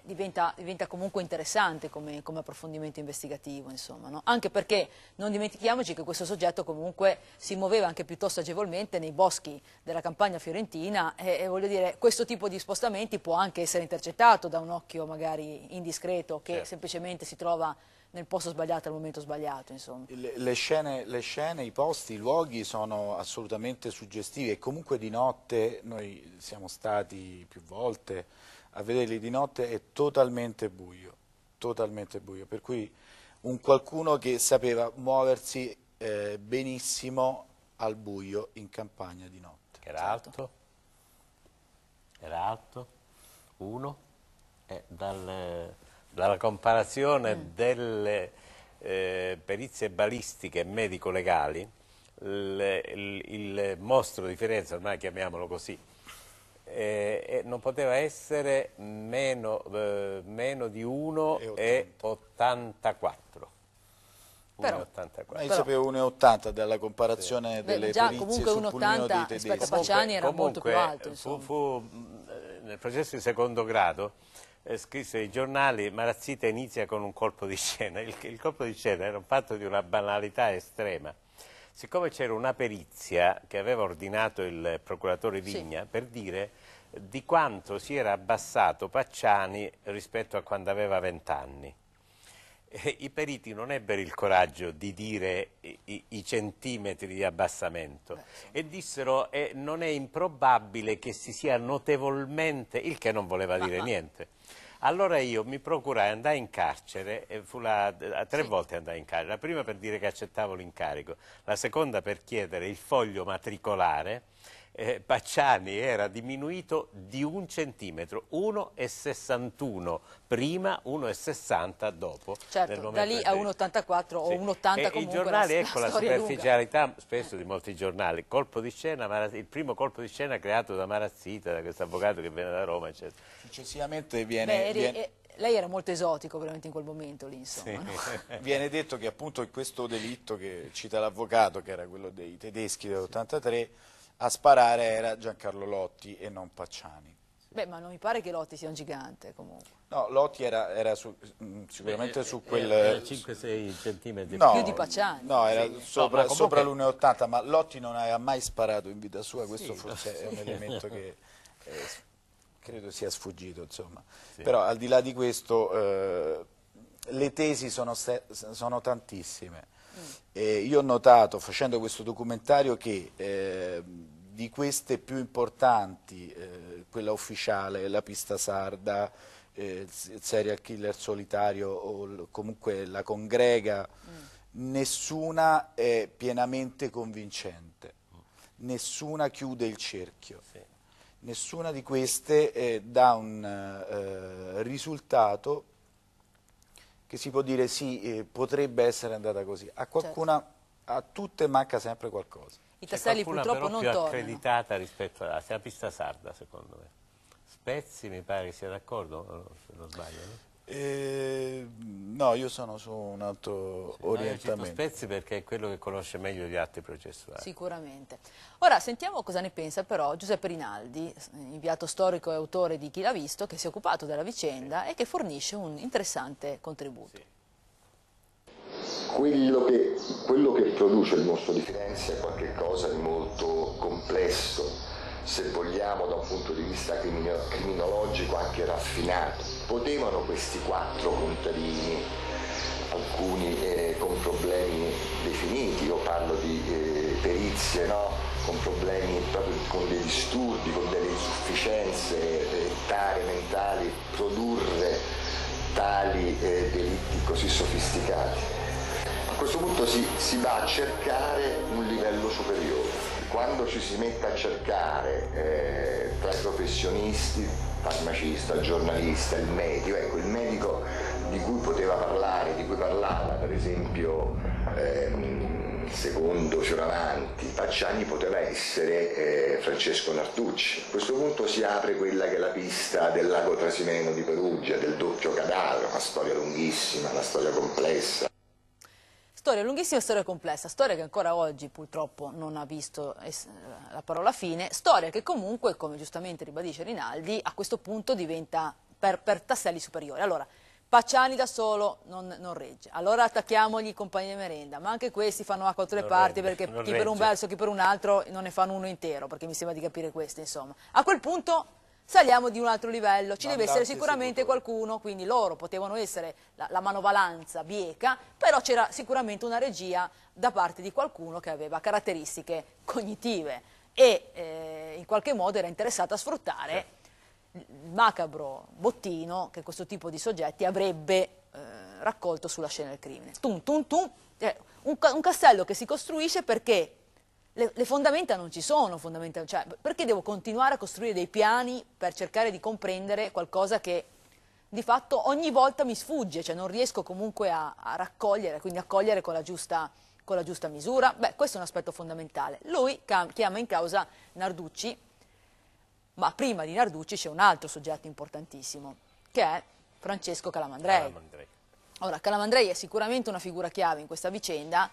diventa, diventa, comunque interessante come, come approfondimento investigativo, insomma, no? anche perché non dimentichiamoci che questo soggetto comunque si muoveva anche piuttosto agevolmente nei boschi della campagna fiorentina e, e voglio dire, questo tipo di spostamenti può anche essere intercettato da un occhio magari indiscreto che certo. semplicemente si trova nel posto sbagliato al momento sbagliato. Le, le, scene, le, scene, i posti, i luoghi sono assolutamente suggestivi e comunque di notte noi siamo stati più volte a vederli di notte è totalmente buio, totalmente buio, per cui un qualcuno che sapeva muoversi eh, benissimo al buio in campagna di notte. Era alto? Era alto? Uno? Eh, dal, dalla comparazione mm. delle eh, perizie balistiche medico-legali, il, il, il mostro di Firenze, ormai chiamiamolo così, eh, eh, non poteva essere meno, eh, meno di 1,84. Però, 1,84. Io sapevo 1,80 dalla comparazione sì. delle Beh, già, perizie sul pugno dei tedeschi. Comunque, era molto più alto. Fu, fu, nel processo di secondo grado eh, scrisse ai giornali Marazzita inizia con un colpo di scena. Il, il colpo di scena era un fatto di una banalità estrema siccome c'era una perizia che aveva ordinato il procuratore Vigna sì. per dire di quanto si era abbassato Pacciani rispetto a quando aveva vent'anni. I periti non ebbero il coraggio di dire i, i centimetri di abbassamento Beh, sì. e dissero che eh, non è improbabile che si sia notevolmente, il che non voleva dire niente. Allora io mi procurai, andai in carcere, la, tre sì. volte andai in carcere, la prima per dire che accettavo l'incarico, la seconda per chiedere il foglio matricolare eh, Pacciani era diminuito di un centimetro, 1,61 prima, 1,60 dopo. Certo, da lì a 1,84 sì. o 1,80 comunque. I giornali, la, ecco la, la superficialità lunga. spesso di molti giornali, colpo di scena, il primo colpo di scena creato da Marazzita, da questo avvocato che viene da Roma, eccetera. Successivamente viene... Beh, eri, viene... Eh, lei era molto esotico veramente in quel momento lì, insomma. Sì. No? Viene detto che appunto questo delitto che cita l'avvocato, che era quello dei tedeschi dell'83, a sparare era Giancarlo Lotti e non Pacciani. Beh, ma non mi pare che Lotti sia un gigante comunque. No, Lotti era, era su, mm, eh, sicuramente eh, su eh, quel... 5-6 centimetri. No, più di Pacciani. No, era sì. sopra, no, comunque... l'1,80, ma Lotti non aveva mai sparato in vita sua, questo sì, forse sì. è un elemento che eh, credo sia sfuggito, insomma. Però al di là di questo, eh, le tesi sono, sono tantissime. Mm. io ho notato, facendo questo documentario, che ehm, di queste più importanti, eh, quella ufficiale, la pista sarda, eh, il serial killer solitario o comunque la congrega, mm. nessuna è pienamente convincente, nessuna chiude il cerchio. Sì. Nessuna di queste eh, dà un eh, risultato che si può dire sì, eh, potrebbe essere andata così. A qualcuna, certo. a tutte manca sempre qualcosa. Cioè, i tasselli purtroppo non più tornano. più accreditata rispetto alla, alla pista sarda, secondo me. Spezzi mi pare sia d'accordo, se non sbaglio. No? Eh, no, io sono su un altro sì, orientamento. No, Spezzi perché è quello che conosce meglio gli atti processuali. Sicuramente. Ora sentiamo cosa ne pensa però Giuseppe Rinaldi, inviato storico e autore di Chi l'ha visto, che si è occupato della vicenda sì. e che fornisce un interessante contributo. Sì. Quello che, quello che produce il mostro di Firenze è qualcosa di molto complesso, se vogliamo da un punto di vista criminologico anche raffinato. Potevano questi quattro contadini, alcuni eh, con problemi definiti, io parlo di eh, perizie, no? con problemi proprio con dei disturbi, con delle insufficienze eh, tare mentali, produrre tali eh, delitti così sofisticati questo punto si, si, va a cercare un livello superiore. Quando ci si mette a cercare eh, tra i professionisti, farmacista, giornalista, il medico, ecco, il medico di cui poteva parlare, di cui parlava per esempio ehm, secondo Fioravanti, Facciani poteva essere eh, Francesco Nartucci. A questo punto si apre quella che è la pista del lago Trasimeno di Perugia, del doppio cadavere, una storia lunghissima, una storia complessa, storia lunghissima, storia complessa, storia che ancora oggi purtroppo non ha visto eh, eh, la parola fine, storia che comunque, come giustamente ribadisce Rinaldi, a questo punto diventa per, per tasselli superiori. Allora, Pacciani da solo non, non, regge, allora attacchiamo gli compagni di merenda, ma anche questi fanno acqua tra le parti perché chi regge. per un verso, chi per un altro non ne fanno uno intero, perché mi sembra di capire questo, insomma. A quel punto saliamo di un altro livello, ci Mandarsi deve essere sicuramente qualcuno, quindi loro potevano essere la, la manovalanza bieca, però c'era sicuramente una regia da parte di qualcuno che aveva caratteristiche cognitive e eh, in qualche modo era interessato a sfruttare il macabro bottino che questo tipo di soggetti avrebbe eh, raccolto sulla scena del crimine. Tum, tum, tum, eh, un, un castello che si costruisce perché le, le fondamenta non ci sono, cioè, perché devo continuare a costruire dei piani per cercare di comprendere qualcosa che di fatto ogni volta mi sfugge, cioè non riesco comunque a, a raccogliere, quindi a cogliere con la giusta con la giusta misura? Beh, questo è un aspetto fondamentale. Lui chiama in causa Narducci, ma prima di Narducci c'è un altro soggetto importantissimo, che è Francesco Calamandrei. Calamandrei. Ora, Calamandrei è sicuramente una figura chiave in questa vicenda,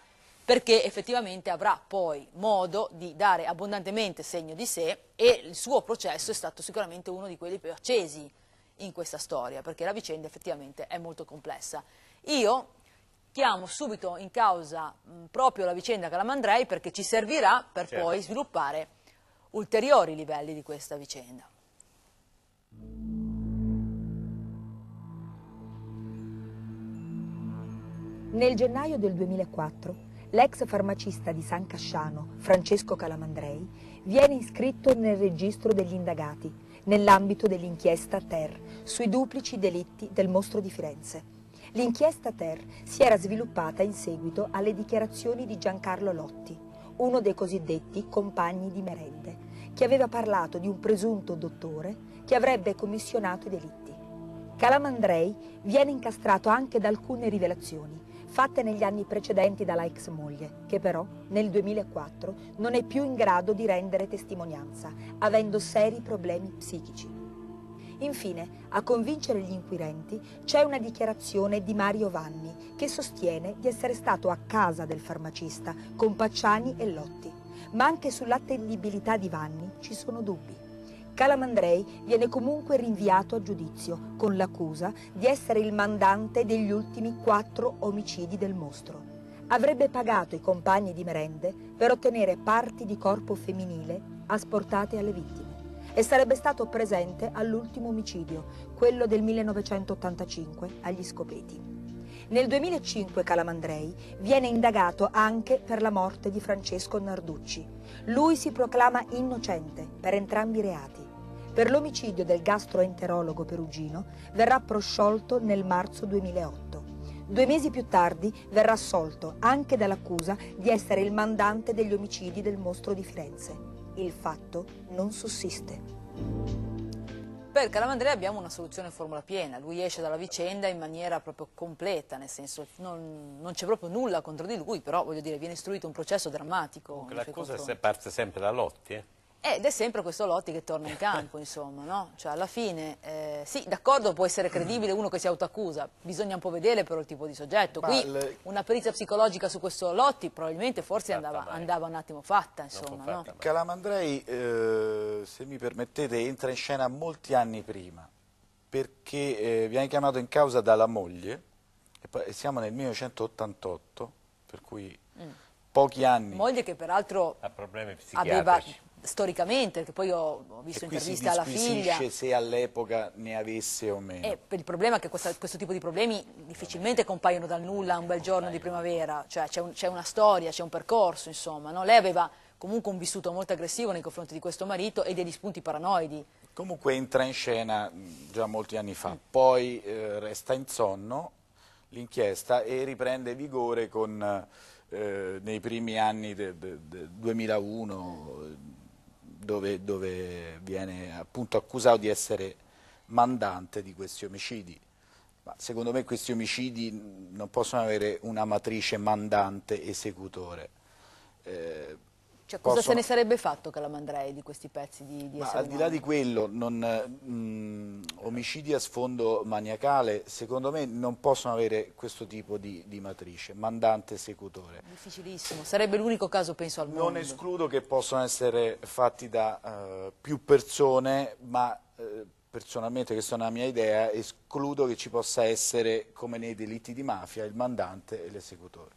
perché effettivamente avrà poi modo di dare abbondantemente segno di sé e il suo processo è stato sicuramente uno di quelli più accesi in questa storia, perché la vicenda effettivamente è molto complessa. Io chiamo subito in causa mh, proprio la vicenda Calamandrei perché ci servirà per certo. poi sviluppare ulteriori livelli di questa vicenda. Nel gennaio del 2004 l'ex farmacista di San Casciano, Francesco Calamandrei, viene iscritto nel registro degli indagati nell'ambito dell'inchiesta Ter sui duplici delitti del mostro di Firenze. L'inchiesta Ter si era sviluppata in seguito alle dichiarazioni di Giancarlo Lotti, uno dei cosiddetti compagni di merende, che aveva parlato di un presunto dottore che avrebbe commissionato i delitti. Calamandrei viene incastrato anche da alcune rivelazioni, fatte negli anni precedenti dalla ex moglie, che però nel 2004 non è più in grado di rendere testimonianza, avendo seri problemi psichici. Infine, a convincere gli inquirenti c'è una dichiarazione di Mario Vanni che sostiene di essere stato a casa del farmacista con Pacciani e Lotti, ma anche sull'attendibilità di Vanni ci sono dubbi. Calamandrei viene comunque rinviato a giudizio con l'accusa di essere il mandante degli ultimi quattro omicidi del mostro. Avrebbe pagato i compagni di merende per ottenere parti di corpo femminile asportate alle vittime e sarebbe stato presente all'ultimo omicidio, quello del 1985 agli Scopeti. Nel 2005 Calamandrei viene indagato anche per la morte di Francesco Narducci. Lui si proclama innocente per entrambi i reati. Per l'omicidio del gastroenterologo perugino verrà prosciolto nel marzo 2008. Due mesi più tardi verrà assolto anche dall'accusa di essere il mandante degli omicidi del mostro di Firenze. Il fatto non sussiste. Per Calamandrea abbiamo una soluzione in formula piena, lui esce dalla vicenda in maniera proprio completa, nel senso non, non c'è proprio nulla contro di lui, però voglio dire viene istruito un processo drammatico. L'accusa parte sempre da Lotti, eh? Ed è sempre questo Lotti che torna in campo, insomma, no? Cioè, alla fine, eh, sì, d'accordo, può essere credibile uno che si autoaccusa, bisogna un po' vedere però il tipo di soggetto. Qui le... una perizia psicologica su questo Lotti probabilmente forse andava, andava, un attimo fatta, insomma, fatta no? Calamandrei, eh, se mi permettete, entra in scena molti anni prima, perché eh, viene chiamato in causa dalla moglie, e poi, siamo nel 1988, per cui... Mm pochi anni. Moglie che peraltro ha problemi aveva storicamente, perché poi ho, ho visto interviste alla figlia. E se all'epoca ne avesse o meno. E eh, il problema è che questa, questo tipo di problemi difficilmente compaiono dal nulla un bel giorno di primavera, cioè c'è un, una storia, c'è un percorso, insomma. No? Lei aveva comunque un vissuto molto aggressivo nei confronti di questo marito e degli spunti paranoidi. Comunque entra in scena mm, già molti anni fa, mm. poi eh, resta in sonno l'inchiesta e riprende vigore con, eh, nei primi anni del de, de 2001 dove, dove viene appunto accusato di essere mandante di questi omicidi. Ma secondo me questi omicidi non possono avere una matrice mandante-esecutore. Eh, cioè, cosa possono... se ne sarebbe fatto Calamandrei di questi pezzi di, di Ma al di là di quello, non, mh, mm, omicidi a sfondo maniacale, secondo me non possono avere questo tipo di, di matrice, mandante esecutore. Difficilissimo, sarebbe l'unico caso penso al non mondo. Non escludo che possano essere fatti da uh, più persone, ma... Uh, personalmente, questa è una mia idea, escludo che ci possa essere, come nei delitti di mafia, il mandante e l'esecutore.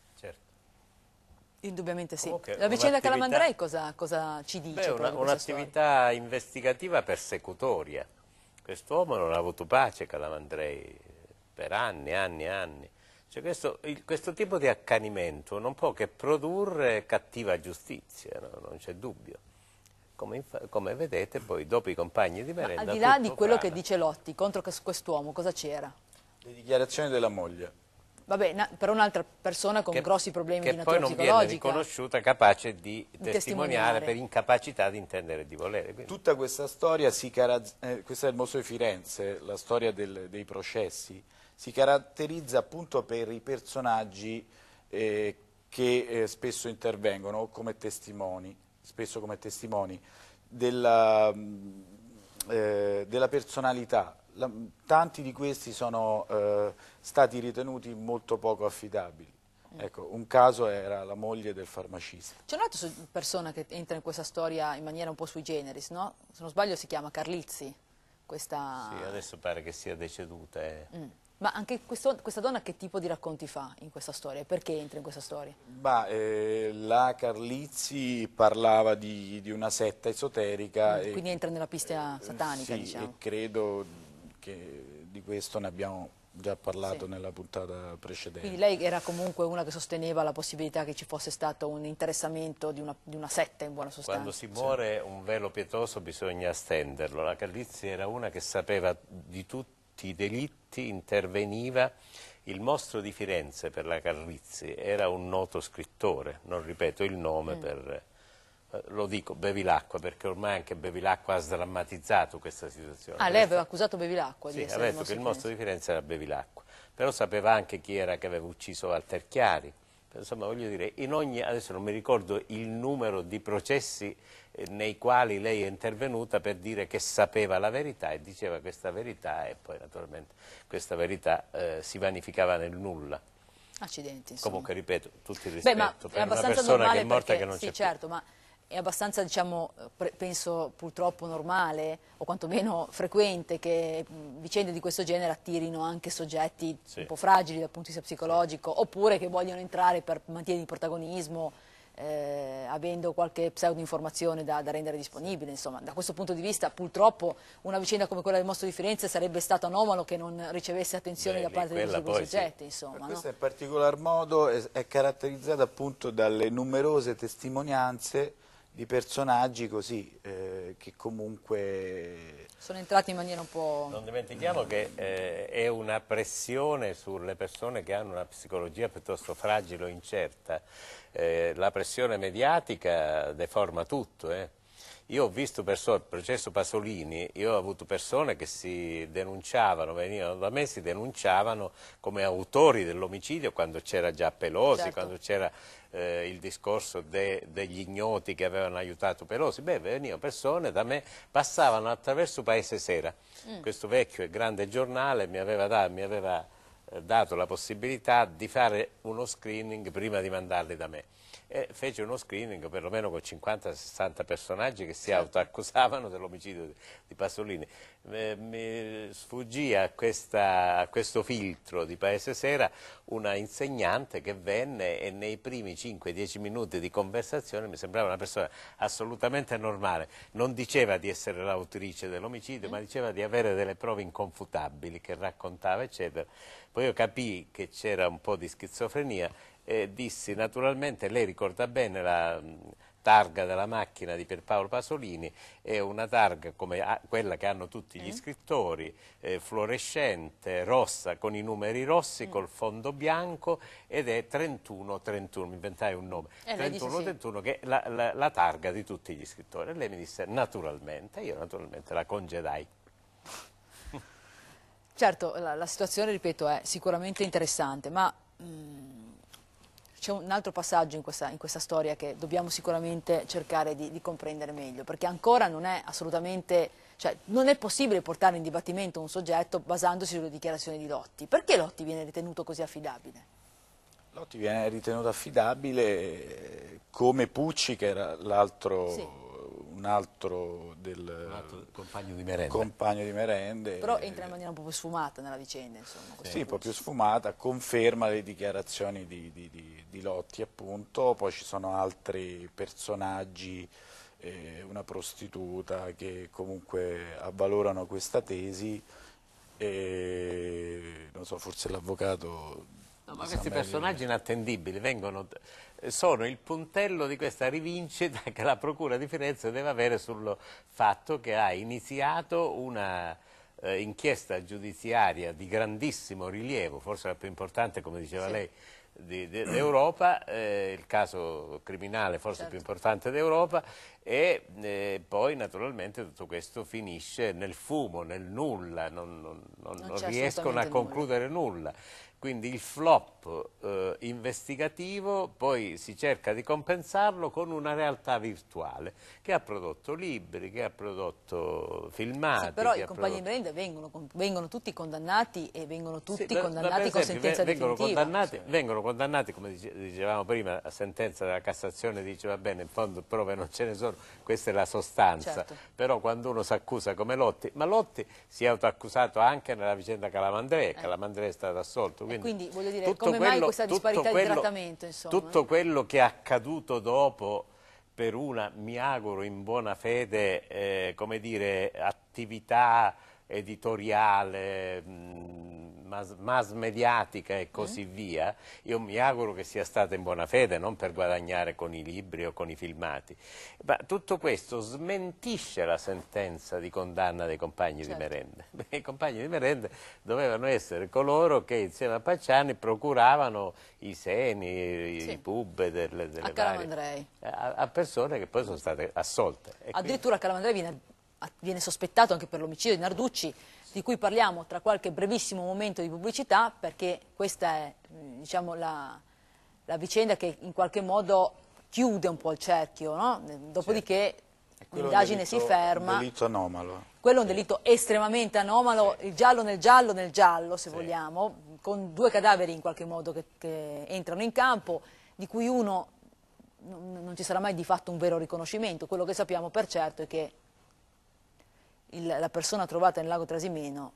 Indubbiamente sì. Okay, la vicenda Calamandrei cosa, cosa, ci dice? Un'attività un investigativa persecutoria. Quest'uomo non ha avuto pace Calamandrei per anni, anni e anni. Cioè questo, il, questo, tipo di accanimento non può che produrre cattiva giustizia, no? non c'è dubbio. Come, come, vedete poi dopo i compagni di merenda... Ma al di là di quello frana. che dice Lotti contro quest'uomo cosa c'era? Le dichiarazioni della moglie Vabbè, na, per un'altra persona con che, grossi problemi di natura psicologica. Che poi non viene riconosciuta capace di testimoniare, testimoniare, per incapacità di intendere e di volere. Quindi. Tutta questa storia, eh, questo è il Moseo di Firenze, la storia del, dei processi, si caratterizza appunto per i personaggi eh, che eh, spesso intervengono come testimoni, spesso come testimoni della, mm, eh, della personalità la, tanti di questi sono eh, stati ritenuti molto poco affidabili. Eh. Ecco, un caso era la moglie del farmacista. C'è un'altra persona che entra in questa storia in maniera un po' sui generis, no? Se non sbaglio si chiama Carlizzi. Questa... Sì, adesso pare che sia deceduta. Eh. Mm. Ma anche questo, questa donna che tipo di racconti fa in questa storia? Perché entra in questa storia? Beh, la Carlizzi parlava di, di una setta esoterica. Mm, quindi entra nella pista satanica, eh, sì, diciamo. E credo perché di questo ne abbiamo già parlato sì. nella puntata precedente. Quindi lei era comunque una che sosteneva la possibilità che ci fosse stato un interessamento di una, di una setta in buona sostanza. Quando si muore un velo pietoso bisogna stenderlo. La Calizzi era una che sapeva di tutti i delitti, interveniva. Il mostro di Firenze per la Carrizzi era un noto scrittore, non ripeto il nome mm. per eh, lo dico, Bevilacqua, perché ormai anche Bevilacqua ha sdrammatizzato questa situazione. Ah, lei aveva accusato Bevilacqua di sì, essere ha detto che il mostro di Firenze era Bevilacqua, però sapeva anche chi era che aveva ucciso Alterchiari. Insomma, voglio dire, in ogni, adesso non mi ricordo il numero di processi eh, nei quali lei è intervenuta per dire che sapeva la verità e diceva questa verità e poi naturalmente questa verità eh, si vanificava nel nulla. Accidenti, insomma. Comunque, ripeto, tutti il rispetto Beh, ma per una persona che è morta perché, che non sì, c'è certo, più. Ma è abbastanza, diciamo, penso purtroppo normale o quantomeno frequente che vicende di questo genere attirino anche soggetti sì. un po' fragili dal punto di vista psicologico sì. oppure che vogliono entrare per mantenere il protagonismo eh, avendo qualche pseudo informazione da, da rendere disponibile. Insomma, da questo punto di vista purtroppo una vicenda come quella del mostro di Firenze sarebbe stato anomalo che non ricevesse attenzione Beh, da parte dei soggetti. Sì. Insomma, questa no? in particolar modo è, è caratterizzata appunto dalle numerose testimonianze di personaggi così eh, che comunque sono entrati in maniera un po' non dimentichiamo che eh, è una pressione sulle persone che hanno una psicologia piuttosto fragile o incerta eh, la pressione mediatica deforma tutto eh. io ho visto persone, processo Pasolini, io ho avuto persone che si denunciavano, venivano da me, si denunciavano come autori dell'omicidio quando c'era già Pelosi, certo. quando c'era eh, il discorso de, degli ignoti che avevano aiutato Pelosi, beh venivano persone da me, passavano attraverso Paese Sera, mm. questo vecchio e grande giornale mi aveva, da, mi aveva eh, dato la possibilità di fare uno screening prima di mandarli da me e fece uno screening perlomeno con 50-60 personaggi che si certo. autoaccusavano dell'omicidio di Pasolini. Eh, mi sfuggì a, questa, a, questo filtro di Paese Sera una insegnante che venne e nei primi 5-10 minuti di conversazione mi sembrava una persona assolutamente normale, non diceva di essere l'autrice dell'omicidio mm. ma diceva di avere delle prove inconfutabili che raccontava eccetera. Poi io capii che c'era un po' di schizofrenia eh, dissi naturalmente, lei ricorda bene la targa della macchina di Pierpaolo Pasolini è una targa come quella che hanno tutti gli scrittori, eh, fluorescente, rossa, con i numeri rossi, mm. col fondo bianco ed è 31-31, mi inventai un nome, 31-31 eh, sì. che è la, la, la, targa di tutti gli scrittori. E lei mi disse naturalmente, io naturalmente la congedai. Certo, la, la situazione, ripeto, è sicuramente interessante, ma... Mh c'è un altro passaggio in questa, in questa, storia che dobbiamo sicuramente cercare di, di comprendere meglio, perché ancora non è assolutamente, cioè, non è possibile portare in dibattimento un soggetto basandosi sulle dichiarazioni di Lotti. Perché Lotti viene ritenuto così affidabile? Lotti viene ritenuto affidabile eh, come Pucci, che era l'altro... Sì un altro, del, un altro compagno, di compagno di merende. Però eh, entra in maniera un po' più sfumata nella vicenda. Insomma, sì, un po' più sfumata, conferma le dichiarazioni di, di, di, di Lotti appunto, poi ci sono altri personaggi, eh, una prostituta che comunque avvalorano questa tesi e non so, forse l'avvocato... No, ma questi personaggi inattendibili vengono eh, sono il puntello di questa rivincita che la Procura di Firenze deve avere sul fatto che ha iniziato una eh, inchiesta giudiziaria di grandissimo rilievo, forse la più importante, come diceva sì. lei, d'Europa, eh, il caso criminale forse certo. più importante d'Europa e eh, poi naturalmente tutto questo finisce nel fumo, nel nulla, non, non, non, non riescono a concludere nulla. nulla. Quindi il flop eh, investigativo poi si cerca di compensarlo con una realtà virtuale che ha prodotto libri, che ha prodotto filmati. Sì, però i compagni prodotto... brand vengono, vengono, tutti condannati e vengono tutti sì, condannati esempio, con sentenza vengono definitiva. Condannati, sì. Vengono condannati, come dicevamo prima, a sentenza della Cassazione dice va bene, in fondo prove non ce ne sono, questa è la sostanza. Certo. Però quando uno si accusa come Lotti, ma Lotti si è autoaccusato anche nella vicenda Calamandrea, eh. Calamandrea è stato assolto quindi, quindi voglio dire, come quello, mai questa disparità quello, di trattamento? Insomma, tutto eh? quello che è accaduto dopo per una, mi auguro in buona fede, eh, come dire, attività editoriale, mh, mm, mass, mass mediatica e così mm. via, io mi auguro che sia stata in buona fede, non per guadagnare con i libri o con i filmati. Ma tutto questo smentisce la sentenza di condanna dei compagni certo. di merende. Perché I compagni di merende dovevano essere coloro che insieme a Pacciani procuravano i seni, sì. i pub delle, delle a, varie, a, a, persone che poi sono state assolte. Addirittura quindi... Calamandrei viene, viene sospettato anche per l'omicidio di Narducci di cui parliamo tra qualche brevissimo momento di pubblicità perché questa è mm, diciamo, la, la, vicenda che in qualche modo chiude un po' il cerchio, no? dopodiché certo. l'indagine si ferma. Un delitto anomalo. Quello è un delitto estremamente anomalo, sì. il giallo nel giallo nel giallo se sì. vogliamo, con due cadaveri in qualche modo che, che entrano in campo, di cui uno non ci sarà mai di fatto un vero riconoscimento, quello che sappiamo per certo è che il, la persona trovata nel lago Trasimeno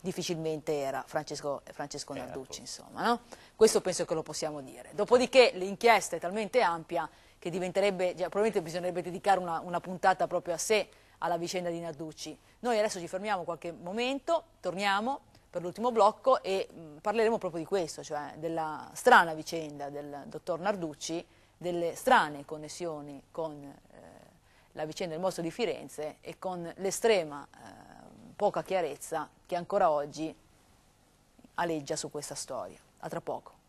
difficilmente era Francesco, Francesco certo. Narducci, insomma, no? questo penso che lo possiamo dire. Dopodiché certo. l'inchiesta è talmente ampia che diventerebbe, già, probabilmente bisognerebbe dedicare una, una puntata proprio a sé alla vicenda di Narducci. Noi adesso ci fermiamo qualche momento, torniamo per l'ultimo blocco e mh, parleremo proprio di questo, cioè della strana vicenda del dottor Narducci, delle strane connessioni con... Eh, la vicenda del mostro di Firenze e con l'estrema eh, poca chiarezza che ancora oggi aleggia su questa storia. A tra poco.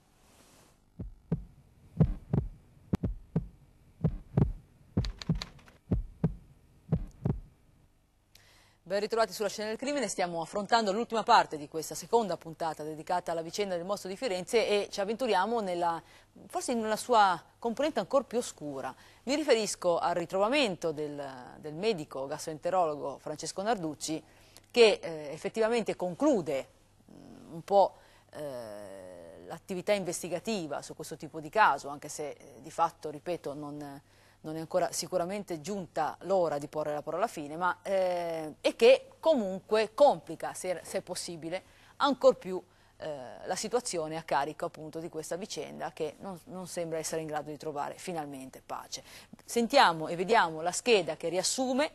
Ben ritrovati sulla scena del crimine, stiamo affrontando l'ultima parte di questa seconda puntata dedicata alla vicenda del mostro di Firenze e ci avventuriamo nella, forse una sua componente ancora più oscura. Mi riferisco al ritrovamento del, del medico gastroenterologo Francesco Narducci che eh, effettivamente conclude mh, mm, un po' eh, l'attività investigativa su questo tipo di caso, anche se eh, di fatto, ripeto, non non è ancora sicuramente giunta l'ora di porre la parola fine, ma eh, e che comunque complica, se, se possibile, ancor più eh, la situazione a carico appunto di questa vicenda che non, non sembra essere in grado di trovare finalmente pace. Sentiamo e vediamo la scheda che riassume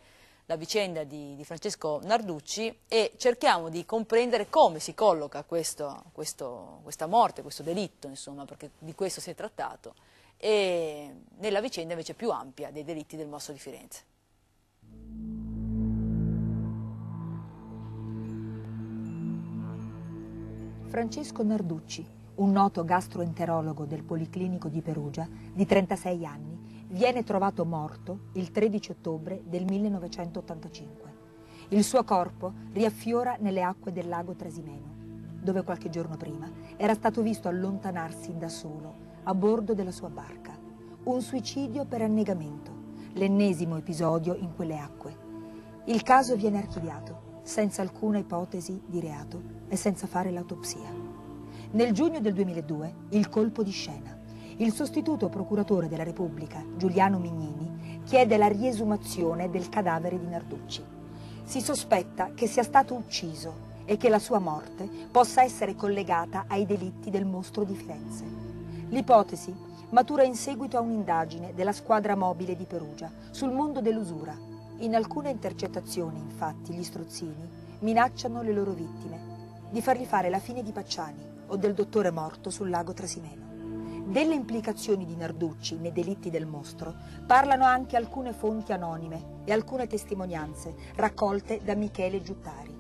la vicenda di, di, Francesco Narducci e cerchiamo di comprendere come si colloca questo, questo, questa morte, questo delitto, insomma, perché di questo si è trattato, e nella vicenda invece più ampia dei delitti del Mosso di Firenze. Francesco Narducci, un noto gastroenterologo del Policlinico di Perugia di 36 anni, viene trovato morto il 13 ottobre del 1985. Il suo corpo riaffiora nelle acque del lago Trasimeno, dove qualche giorno prima era stato visto allontanarsi da solo a bordo della sua barca. Un suicidio per annegamento, l'ennesimo episodio in quelle acque. Il caso viene archiviato, senza alcuna ipotesi di reato e senza fare l'autopsia. Nel giugno del 2002, il colpo di scena. Il sostituto procuratore della Repubblica, Giuliano Mignini, chiede la riesumazione del cadavere di Narducci. Si sospetta che sia stato ucciso e che la sua morte possa essere collegata ai delitti del mostro di Firenze. L'ipotesi matura in seguito a un'indagine della squadra mobile di Perugia sul mondo dell'usura. In alcune intercettazioni, infatti, gli strozzini minacciano le loro vittime di fargli fare la fine di Pacciani o del dottore morto sul lago Trasimeno. Delle implicazioni di Narducci nei delitti del mostro parlano anche alcune fonti anonime e alcune testimonianze raccolte da Michele Giuttari,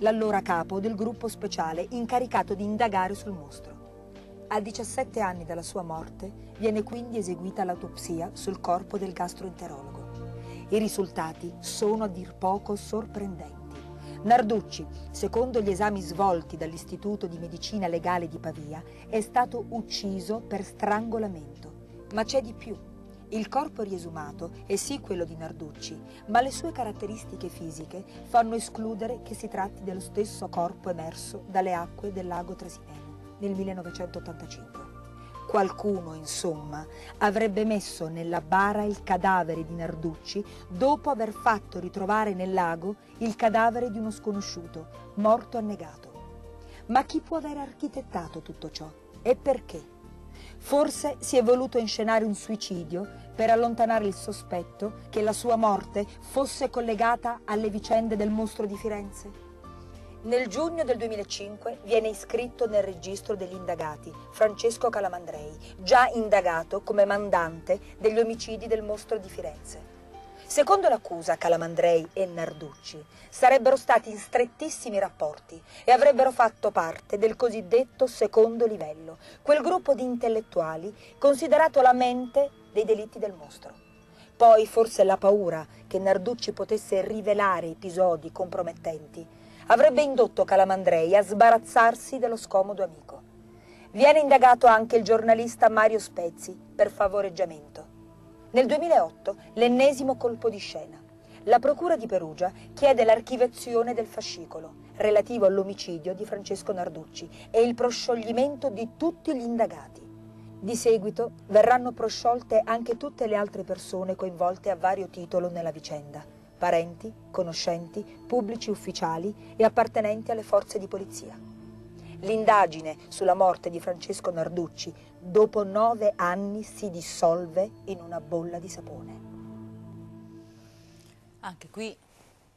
l'allora capo del gruppo speciale incaricato di indagare sul mostro. A 17 anni dalla sua morte viene quindi eseguita l'autopsia sul corpo del gastroenterologo. I risultati sono a dir poco sorprendenti. Narducci, secondo gli esami svolti dall'Istituto di Medicina Legale di Pavia, è stato ucciso per strangolamento. Ma c'è di più. Il corpo riesumato è sì quello di Narducci, ma le sue caratteristiche fisiche fanno escludere che si tratti dello stesso corpo emerso dalle acque del lago Trasinello nel 1985. Qualcuno, insomma, avrebbe messo nella bara il cadavere di Narducci dopo aver fatto ritrovare nel lago il cadavere di uno sconosciuto, morto annegato. Ma chi può aver architettato tutto ciò e perché? Forse si è voluto inscenare un suicidio per allontanare il sospetto che la sua morte fosse collegata alle vicende del mostro di Firenze? Nel giugno del 2005 viene iscritto nel registro degli indagati Francesco Calamandrei, già indagato come mandante degli omicidi del mostro di Firenze. Secondo l'accusa, Calamandrei e Narducci sarebbero stati in strettissimi rapporti e avrebbero fatto parte del cosiddetto secondo livello, quel gruppo di intellettuali considerato la mente dei delitti del mostro. Poi forse la paura che Narducci potesse rivelare episodi compromettenti avrebbe indotto Calamandrei a sbarazzarsi dello scomodo amico. Viene indagato anche il giornalista Mario Spezzi per favoreggiamento. Nel 2008 l'ennesimo colpo di scena. La Procura di Perugia chiede l'archiviazione del fascicolo relativo all'omicidio di Francesco Narducci e il proscioglimento di tutti gli indagati. Di seguito verranno prosciolte anche tutte le altre persone coinvolte a vario titolo nella vicenda parenti, conoscenti, pubblici ufficiali e appartenenti alle forze di polizia. L'indagine sulla morte di Francesco Narducci dopo nove anni si dissolve in una bolla di sapone. Anche qui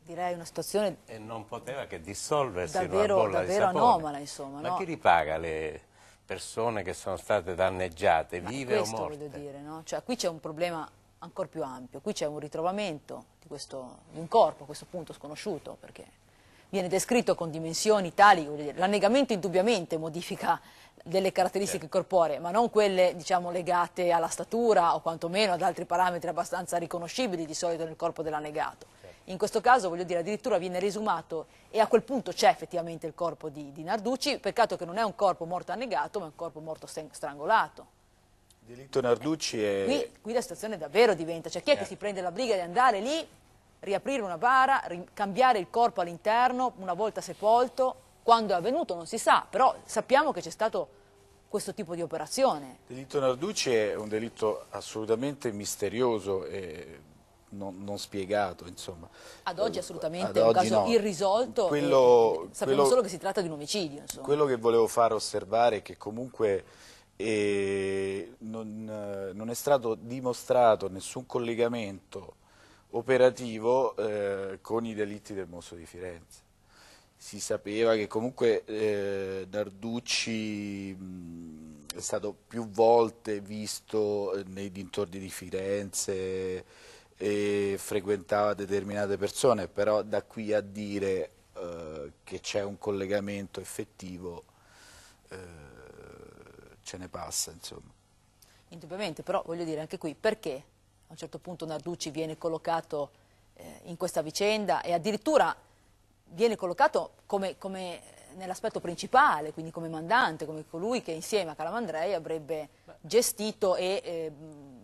direi una situazione... E non poteva che dissolversi davvero, in una bolla di sapone. Davvero anomala, insomma. Ma no? chi ripaga le persone che sono state danneggiate, Ma vive o morte? Questo voglio dire, no? Cioè qui c'è un problema ancora più ampio. Qui c'è un ritrovamento di, questo, di, un corpo a questo punto sconosciuto, perché viene descritto con dimensioni tali, l'annegamento indubbiamente modifica delle caratteristiche certo. corporee, ma non quelle diciamo, legate alla statura o quantomeno ad altri parametri abbastanza riconoscibili di solito nel corpo dell'annegato. Certo. In questo caso, voglio dire, addirittura viene risumato e a quel punto c'è effettivamente il corpo di, di Narducci, peccato che non è un corpo morto annegato, ma è un corpo morto strangolato delitto Narducci è... Qui, qui, la situazione davvero diventa, cioè chi è che eh. si prende la briga di andare lì, riaprire una bara, cambiare il corpo all'interno una volta sepolto, quando è avvenuto non si sa, però sappiamo che c'è stato questo tipo di operazione. Il delitto Narducci è un delitto assolutamente misterioso e non, non spiegato, insomma. Ad oggi assolutamente Ad è un caso no. irrisolto, quello, sappiamo quello, solo che si tratta di un omicidio. Insomma. Quello che volevo far osservare è che comunque e non, non, è stato dimostrato nessun collegamento operativo eh, con i delitti del mostro di Firenze. Si sapeva che comunque eh, Narducci mh, è stato più volte visto eh, nei dintorni di Firenze e frequentava determinate persone, però da qui a dire eh, che c'è un collegamento effettivo eh, ce ne passa, insomma. Indubbiamente, però voglio dire anche qui, perché a un certo punto Narducci viene collocato eh, in questa vicenda e addirittura viene collocato come, come eh, nell'aspetto principale, quindi come mandante, come colui che insieme a Calamandrei avrebbe gestito e eh,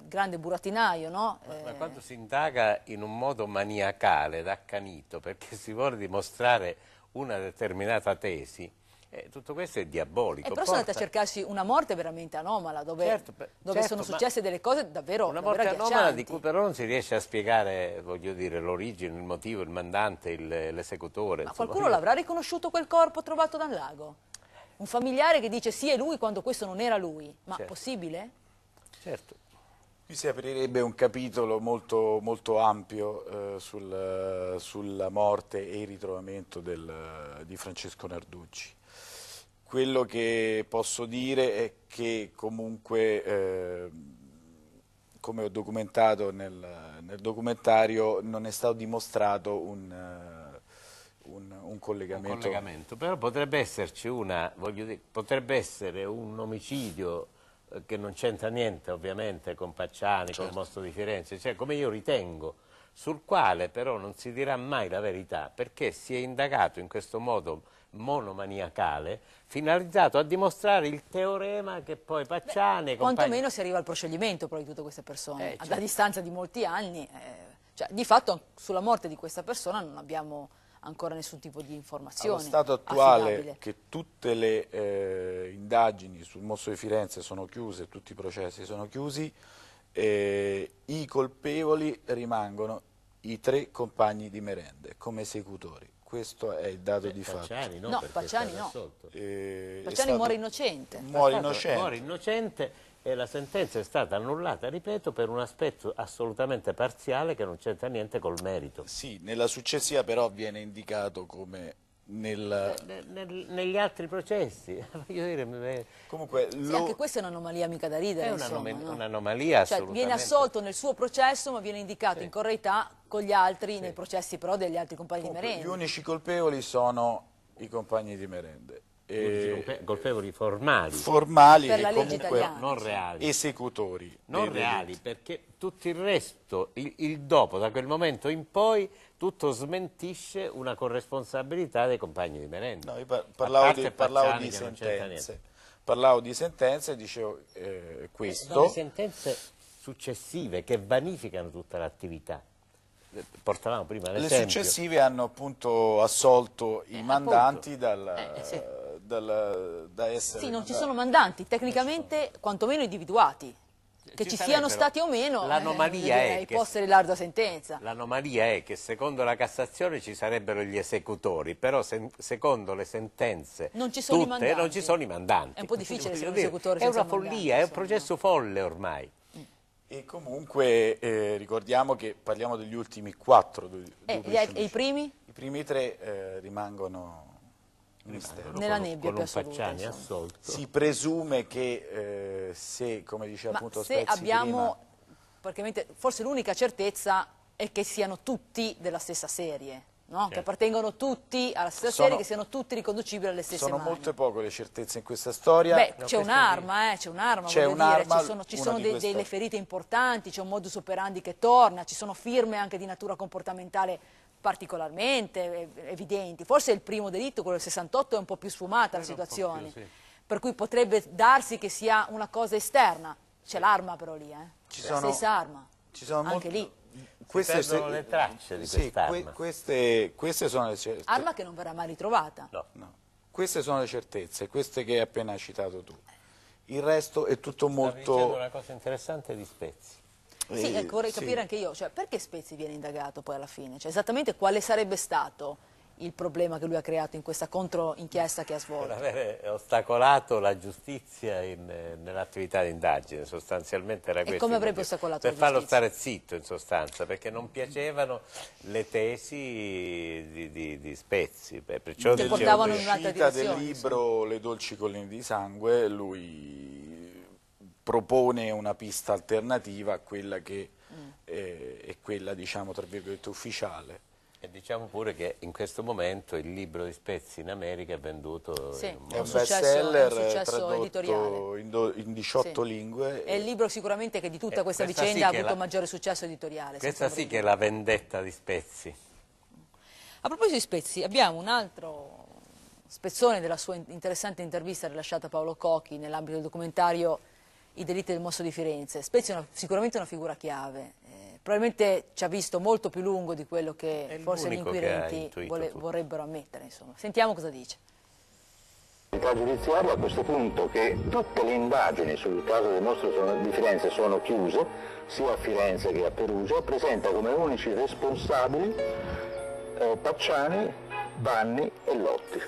grande burattinaio. No? Ma, ma, eh. quando si indaga in un modo maniacale, d'accanito, perché si vuole dimostrare una determinata tesi, eh, tutto questo è diabolico. E però sono porta... andati a cercarsi una morte veramente anomala, dove, certo, per... dove certo, sono successe delle cose davvero Una davvero morte anomala di cui però non si riesce a spiegare, l'origine, il motivo, il mandante, l'esecutore. Ma qualcuno l'avrà riconosciuto quel corpo trovato dal lago? Un familiare che dice sì è lui quando questo non era lui. Ma certo. possibile? Certo. Qui si aprirebbe un capitolo molto, molto ampio eh, sul, sulla morte e il ritrovamento del, di Francesco Narducci quello che posso dire è che comunque, eh, come ho documentato nel, nel, documentario, non è stato dimostrato un... Eh, un, un, collegamento. un, collegamento. Però potrebbe esserci una, dire, potrebbe essere un omicidio eh, che non c'entra niente ovviamente con Pacciani, certo. con il mostro di Firenze, cioè come io ritengo, sul quale però non si dirà mai la verità, perché si è indagato in questo modo monomaniacale finalizzato a dimostrare il teorema che poi Pacciane... Beh, compagni... Quantomeno si arriva al proscioglimento poi di tutte queste persone, eh, certo. a distanza di molti anni. Eh, cioè, di fatto sulla morte di questa persona non abbiamo ancora nessun tipo di informazione. Allo stato attuale affidabile. che tutte le eh, indagini sul mosso di Firenze sono chiuse, tutti i processi sono chiusi, eh, i colpevoli rimangono i tre compagni di merende come esecutori. Questo è il dato eh, di Pacciani, fatto. No, no Pacciani no. Eh, Pacciani stato... muore innocente. Muore innocente. Muore innocente e la sentenza è stata annullata, ripeto, per un aspetto assolutamente parziale che non c'entra niente col merito. Sì, nella successiva però viene indicato come nel... Ne, negli altri processi. Dire, Comunque, lo... sì, anche questa è un'anomalia mica da ridere. È un'anomalia no? un cioè, Viene assolto nel suo processo ma viene indicato sì. in correità con gli altri sì. nei processi però degli altri compagni Comunque, di merende. Gli unici colpevoli sono i compagni di merende. E... Colpevoli formali, formali per e comunque italiana, non reali, esecutori, non reali perché tutto il resto, il, il dopo, da quel momento in poi tutto smentisce una corresponsabilità dei compagni di merenda. No, io par parlavo, di, parlavo, di sentenze, parlavo di sentenze e dicevo eh, questo. Eh, le sentenze successive che vanificano tutta l'attività. Eh, portavamo prima Le successive hanno appunto assolto i eh, mandanti dal, eh, eh, sì. dal, da essere... Sì, non mandanti. ci sono mandanti, tecnicamente quantomeno individuati che ci, ci siano stati o meno, l'anomalia eh, è che, essere l'arda sentenza. L'anomalia è che secondo la Cassazione ci sarebbero gli esecutori, però se, secondo le sentenze non ci, sono tutte, non ci sono i mandanti. È un po' difficile essere un esecutore È una follia, mandanti, è un processo folle ormai. E comunque eh, ricordiamo che parliamo degli ultimi quattro. Du, eh, e, e i primi? I primi tre eh, rimangono mistero. Nella nebbia con un assolto. Si presume che eh, se, come diceva Ma appunto se abbiamo, prima... forse l'unica certezza è che siano tutti della stessa serie. No? Certo. che appartengono tutti alla stessa sono, serie, che siano tutti riconducibili alle stesse sono Sono molte poche le certezze in questa storia. Beh, c'è un'arma, eh, c'è un'arma, c'è un'arma, ci sono, ci sono de, delle ferite importanti, c'è un modus operandi che torna, ci sono firme anche di natura comportamentale particolarmente eh, evidenti. Forse il primo delitto, quello del 68, è un po' più sfumata la situazione. Più, sì. Per cui potrebbe darsi che sia una cosa esterna. C'è l'arma però lì, eh? Ci sono, la stessa arma. Ci sono anche molto... lì. Queste sono le tracce di sì, que queste, queste sono le certezze. Arma che non verrà mai ritrovata. No. no. Queste sono le certezze, queste che hai appena citato tu. Il resto è tutto Stavi molto... Stavi dicendo una cosa interessante di Spezzi sì, eh, vorrei capire anche io, cioè, perché Spezzi viene indagato poi alla fine? Cioè, esattamente quale sarebbe stato il problema che lui ha creato in questa controinchiesta che ha svolto? Per avere ostacolato la giustizia nell'attività di indagine, sostanzialmente era questo. E come avrebbe ostacolato Per farlo stare zitto, in sostanza, perché non piacevano le tesi di, di, di Spezzi. Beh, perciò che portavano in un'altra direzione. del libro sì. Le dolci colline di sangue, lui propone una pista alternativa a quella che mm. eh, è quella diciamo, tra virgolette, ufficiale. E diciamo pure che in questo momento il libro di Spezzi in America è venduto sì. in è un best seller un eh, successo editoriale in, in 18 sì. lingue. È il libro sicuramente che di tutta eh, questa, questa, vicenda sì ha avuto la, maggiore successo editoriale. Questa sì che è la vendetta di Spezzi. A proposito di Spezzi, abbiamo un altro spezzone della sua interessante intervista rilasciata a Paolo Cocchi nell'ambito del documentario i delitti del mosso di Firenze. Spezia è una, sicuramente una figura chiave, eh, probabilmente ci ha visto molto più lungo di quello che forse gli inquirenti vole, vorrebbero ammettere. Insomma. Sentiamo cosa dice. Il caso giudiziario a questo punto che tutte le indagini sul caso del mostro di Firenze sono chiuse, sia a Firenze che a Perugia, presenta come unici responsabili eh, Pacciani, Banni e Lotti.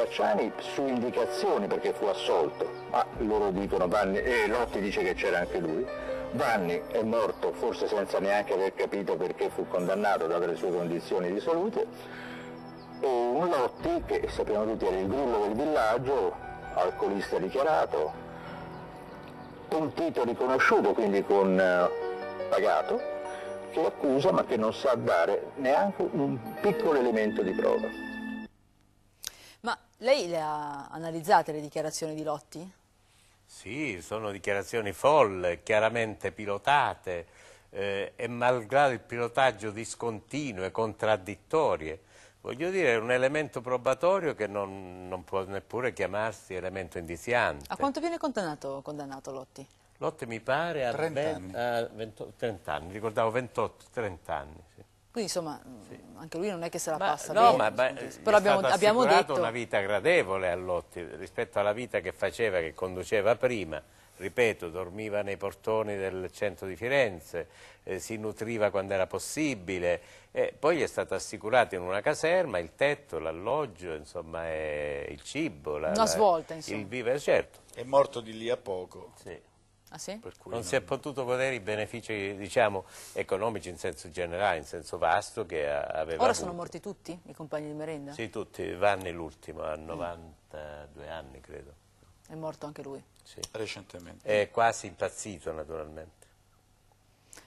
Pacciani su indicazioni perché fu assolto, ma loro dicono Vanni, e Lotti dice che c'era anche lui, Vanni è morto forse senza neanche aver capito perché fu condannato date le sue condizioni di salute e un Lotti che sappiamo tutti era il grillo del villaggio, alcolista dichiarato, un riconosciuto quindi con eh, pagato che accusa ma che non sa dare neanche un piccolo elemento di prova. Lei le ha analizzate le dichiarazioni di Lotti? Sì, sono dichiarazioni folle, chiaramente pilotate eh, e malgrado il pilotaggio discontinue, contraddittorie. Voglio dire, è un elemento probatorio che non, non, può neppure chiamarsi elemento indiziante. A quanto viene condannato, condannato Lotti? Lotti mi pare a 30 anni, a 20, 30 anni ricordavo 28-30 anni. Quindi insomma sì. anche lui non è che se la ma, passa no, bene. Ma, beh, però abbiamo, abbiamo detto una vita gradevole a Lotti rispetto alla vita che faceva, che conduceva prima. Ripeto, dormiva nei portoni del centro di Firenze, eh, si nutriva quando era possibile, eh, poi gli è stato assicurato in una caserma il tetto, l'alloggio, insomma, eh, il cibo, la, svolta, insomma. il vivere, certo. È morto di lì a poco. Sì. Ah, sì? non, non, si è potuto godere i benefici diciamo, economici in senso generale, in senso vasto che aveva Ora avuto. sono morti tutti i compagni di merenda? Sì, tutti. Vanni l'ultimo, ha 92 mm. anni credo. È morto anche lui? Sì. Recentemente. È quasi impazzito naturalmente.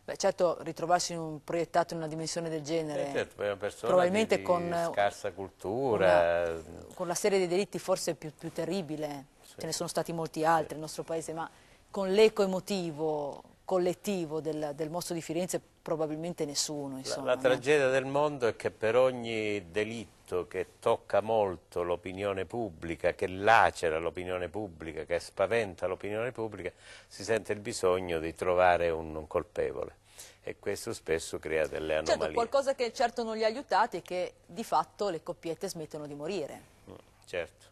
Beh, certo, ritrovarsi in un, proiettato in una dimensione del genere, eh certo, una persona probabilmente di, di con eh, scarsa cultura, una, mm. con la serie dei delitti forse più, più terribile, sì. ce ne sono stati molti altri sì. nel nostro paese, ma con l'eco emotivo collettivo del, del, mostro di Firenze probabilmente nessuno. Insomma, la, la tragedia del mondo è che per ogni delitto che tocca molto l'opinione pubblica, che lacera l'opinione pubblica, che spaventa l'opinione pubblica, si sente il bisogno di trovare un, un colpevole e questo spesso crea delle certo, anomalie. Certo, qualcosa che certo non gli ha aiutati è che di fatto le coppiette smettono di morire. Mm, certo.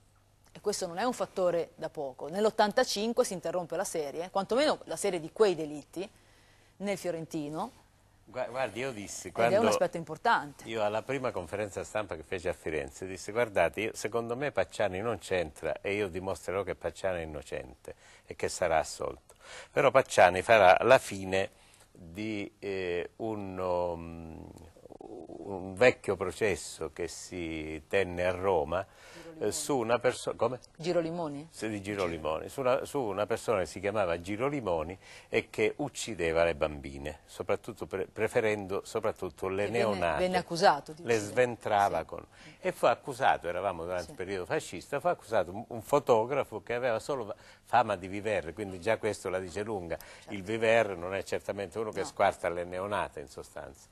E questo non è un fattore da poco. Nell'85 si interrompe la serie, quantomeno la serie di quei delitti, nel Fiorentino. Guardi, io dissi... Ed è un aspetto importante. Io alla prima conferenza stampa che fece a Firenze dissi, guardate, io, secondo me Pacciani non c'entra e io dimostrerò che Pacciani è innocente e che sarà assolto. Però Pacciani farà la fine di eh, un, um, un vecchio processo che si tenne a Roma eh, su una persona... Come? Girolimoni? Limoni? Di Giro su una, su una, persona che si chiamava Girolimoni e che uccideva le bambine, soprattutto pre preferendo soprattutto le e neonate. Venne, accusato di Le uccidere. sventrava sì. con... E fu accusato, eravamo durante sì. il periodo fascista, fu accusato un, fotografo che aveva solo fama di viver, quindi già questo la dice lunga. Certo. Il viver non è certamente uno che no. squarta le neonate in sostanza.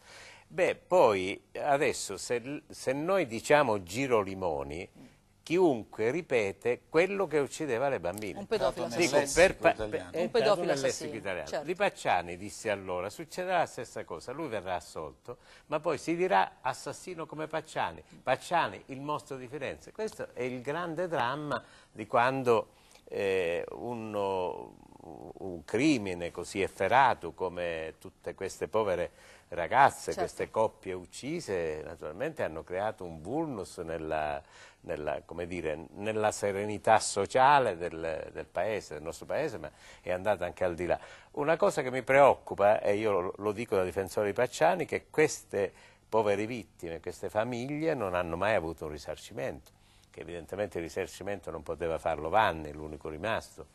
Beh, poi adesso se, se noi diciamo Girolimoni, Limoni mm chiunque ripete quello che uccideva le bambine. Un pedofilo assassino. Per, per, eh, un pedofilo assassino. Italiano. Certo. Di Pacciani disse allora, succederà la stessa cosa, lui verrà assolto, ma poi si dirà assassino come Pacciani, Pacciani il mostro di Firenze. Questo è il grande dramma di quando eh, un, un, crimine così efferato come tutte queste povere ragazze, certo. queste coppie uccise, naturalmente hanno creato un vulnus nella, nella, dire, nella serenità sociale del, del, paese, del nostro paese, ma è andata anche al di là. Una cosa che mi preoccupa, e io lo, lo dico da difensore di Pacciani, che queste povere vittime, queste famiglie non hanno mai avuto un risarcimento che evidentemente il risarcimento non poteva farlo Vanni, l'unico rimasto.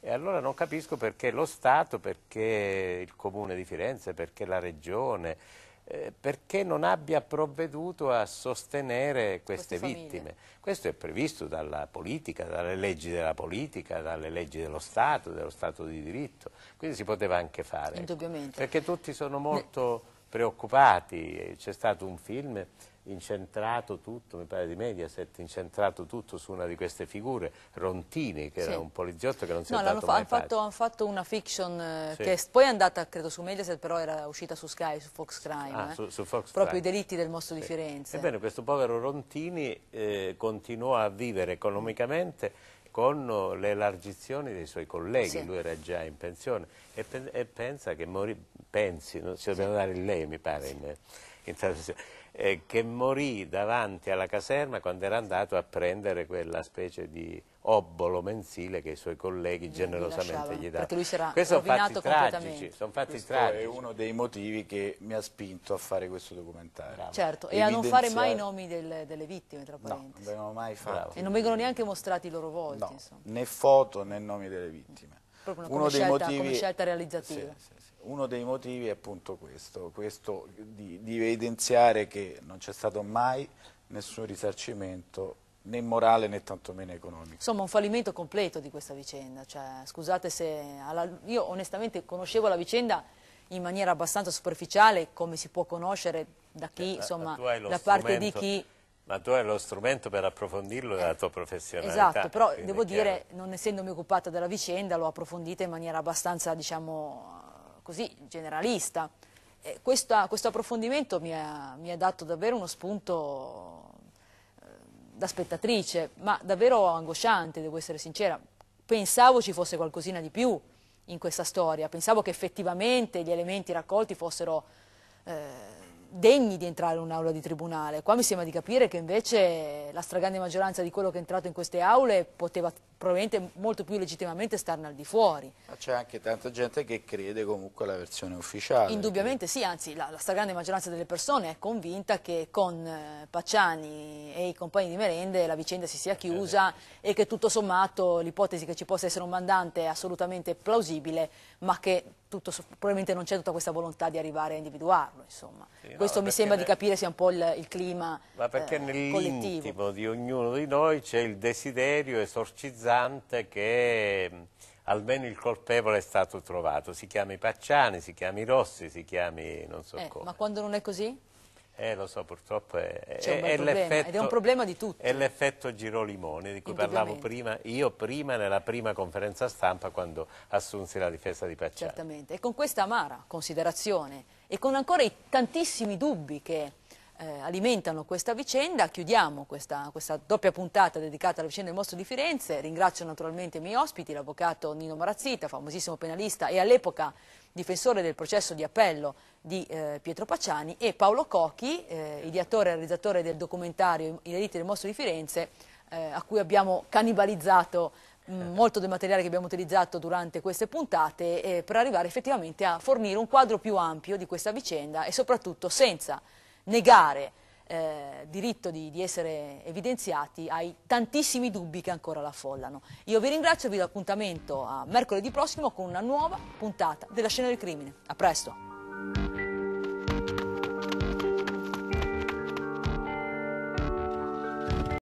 E allora non capisco perché lo Stato, perché il Comune di Firenze, perché la Regione, eh, perché non abbia provveduto a sostenere queste, queste vittime. Famiglie. Questo è previsto dalla politica, dalle leggi della politica, dalle leggi dello Stato, dello Stato di diritto, quindi si poteva anche fare. Indubbiamente. Perché tutti sono molto preoccupati, c'è stato un film incentrato tutto, mi pare di Mediaset, incentrato tutto su una di queste figure, Rontini, che sì. era un poliziotto che non si no, è dato fa, mai hanno fatto, hanno fatto una fiction eh, sì. che poi è andata, credo, su Mediaset, però era uscita su Sky, su Fox Crime, ah, eh? su, su Fox proprio Crime. i delitti del mostro sì. di eh, Firenze. Ebbene, questo povero Rontini eh, continuò a vivere economicamente con oh, le elargizioni dei suoi colleghi, sì. lui era già in pensione, e, pen e pensa che morì, pensi, no? ci dobbiamo dare il lei mi pare in, in trasmissione, eh, che morì davanti alla caserma quando era andato a prendere quella specie di obbolo mensile che i suoi colleghi generosamente gli, gli davano. Perché lui si era Questi sono fatti tragici, sono fatti questo tragici. è uno dei motivi che mi ha spinto a fare questo documentario. Bravo. Certo, Evidenziare... e a non fare mai i nomi delle, delle vittime, tra parentesi. No, non vengono mai fatti. E non vengono neanche mostrati i loro volti. No, né foto né nomi delle vittime. Proprio uno come, dei scelta, motivi... come scelta realizzativa. Sì, sì, sì uno dei motivi è appunto questo, questo di, di evidenziare che non c'è stato mai nessun risarcimento né morale né tantomeno economico. Insomma un fallimento completo di questa vicenda, cioè, scusate se alla... io onestamente conoscevo la vicenda in maniera abbastanza superficiale come si può conoscere da chi, cioè, insomma, da parte di chi... Ma tu hai lo strumento per approfondirlo nella tua professionalità. Esatto, però devo dire, non essendomi occupata della vicenda, l'ho approfondita in maniera abbastanza, diciamo, così generalista. Questa, questo approfondimento mi ha, mi ha, dato davvero uno spunto eh, da spettatrice, ma davvero angosciante, devo essere sincera. Pensavo ci fosse qualcosina di più in questa storia, pensavo che effettivamente gli elementi raccolti fossero eh, degni di entrare in un'aula di tribunale. Qua mi sembra di capire che invece la stragrande maggioranza di quello che è entrato in queste aule poteva probabilmente molto più legittimamente starne al di fuori. Ma c'è anche tanta gente che crede comunque alla versione ufficiale. Indubbiamente sì, anzi la, la, stragrande maggioranza delle persone è convinta che con eh, Pacciani e i compagni di merende la vicenda si sia eh, chiusa eh, e che tutto sommato l'ipotesi che ci possa essere un mandante è assolutamente plausibile, ma che tutto, probabilmente non c'è tutta questa volontà di arrivare a individuarlo. Sì, no, Questo mi sembra ne... di capire sia un po' il, il clima ma perché eh, nell'intimo di ognuno di noi c'è il desiderio esorcizzato terrorizzante che almeno il colpevole è stato trovato. Si chiami Pacciani, si chiami Rossi, si chiami non so eh, come. Ma quando non è così? Eh, lo so, purtroppo è, è, è ed è un problema di tutti. È l'effetto Girolimone di cui parlavo prima, io prima nella prima conferenza stampa quando assunsi la difesa di Pacciani. Certamente, e con questa amara considerazione e con ancora i tantissimi dubbi che eh, alimentano questa vicenda. Chiudiamo questa, questa, doppia puntata dedicata alla vicenda del mostro di Firenze. Ringrazio naturalmente i miei ospiti, l'avvocato Nino Marazzita, famosissimo penalista e all'epoca difensore del processo di appello di eh, Pietro Paciani e Paolo Cocchi, eh, ideatore e realizzatore del documentario I delitti del mostro di Firenze, eh, a cui abbiamo cannibalizzato mm, certo. molto del materiale che abbiamo utilizzato durante queste puntate eh, per arrivare effettivamente a fornire un quadro più ampio di questa vicenda e soprattutto senza negare eh, diritto di, di, essere evidenziati ai tantissimi dubbi che ancora la affollano. Io vi ringrazio e vi do appuntamento a mercoledì prossimo con una nuova puntata della scena del crimine. A presto!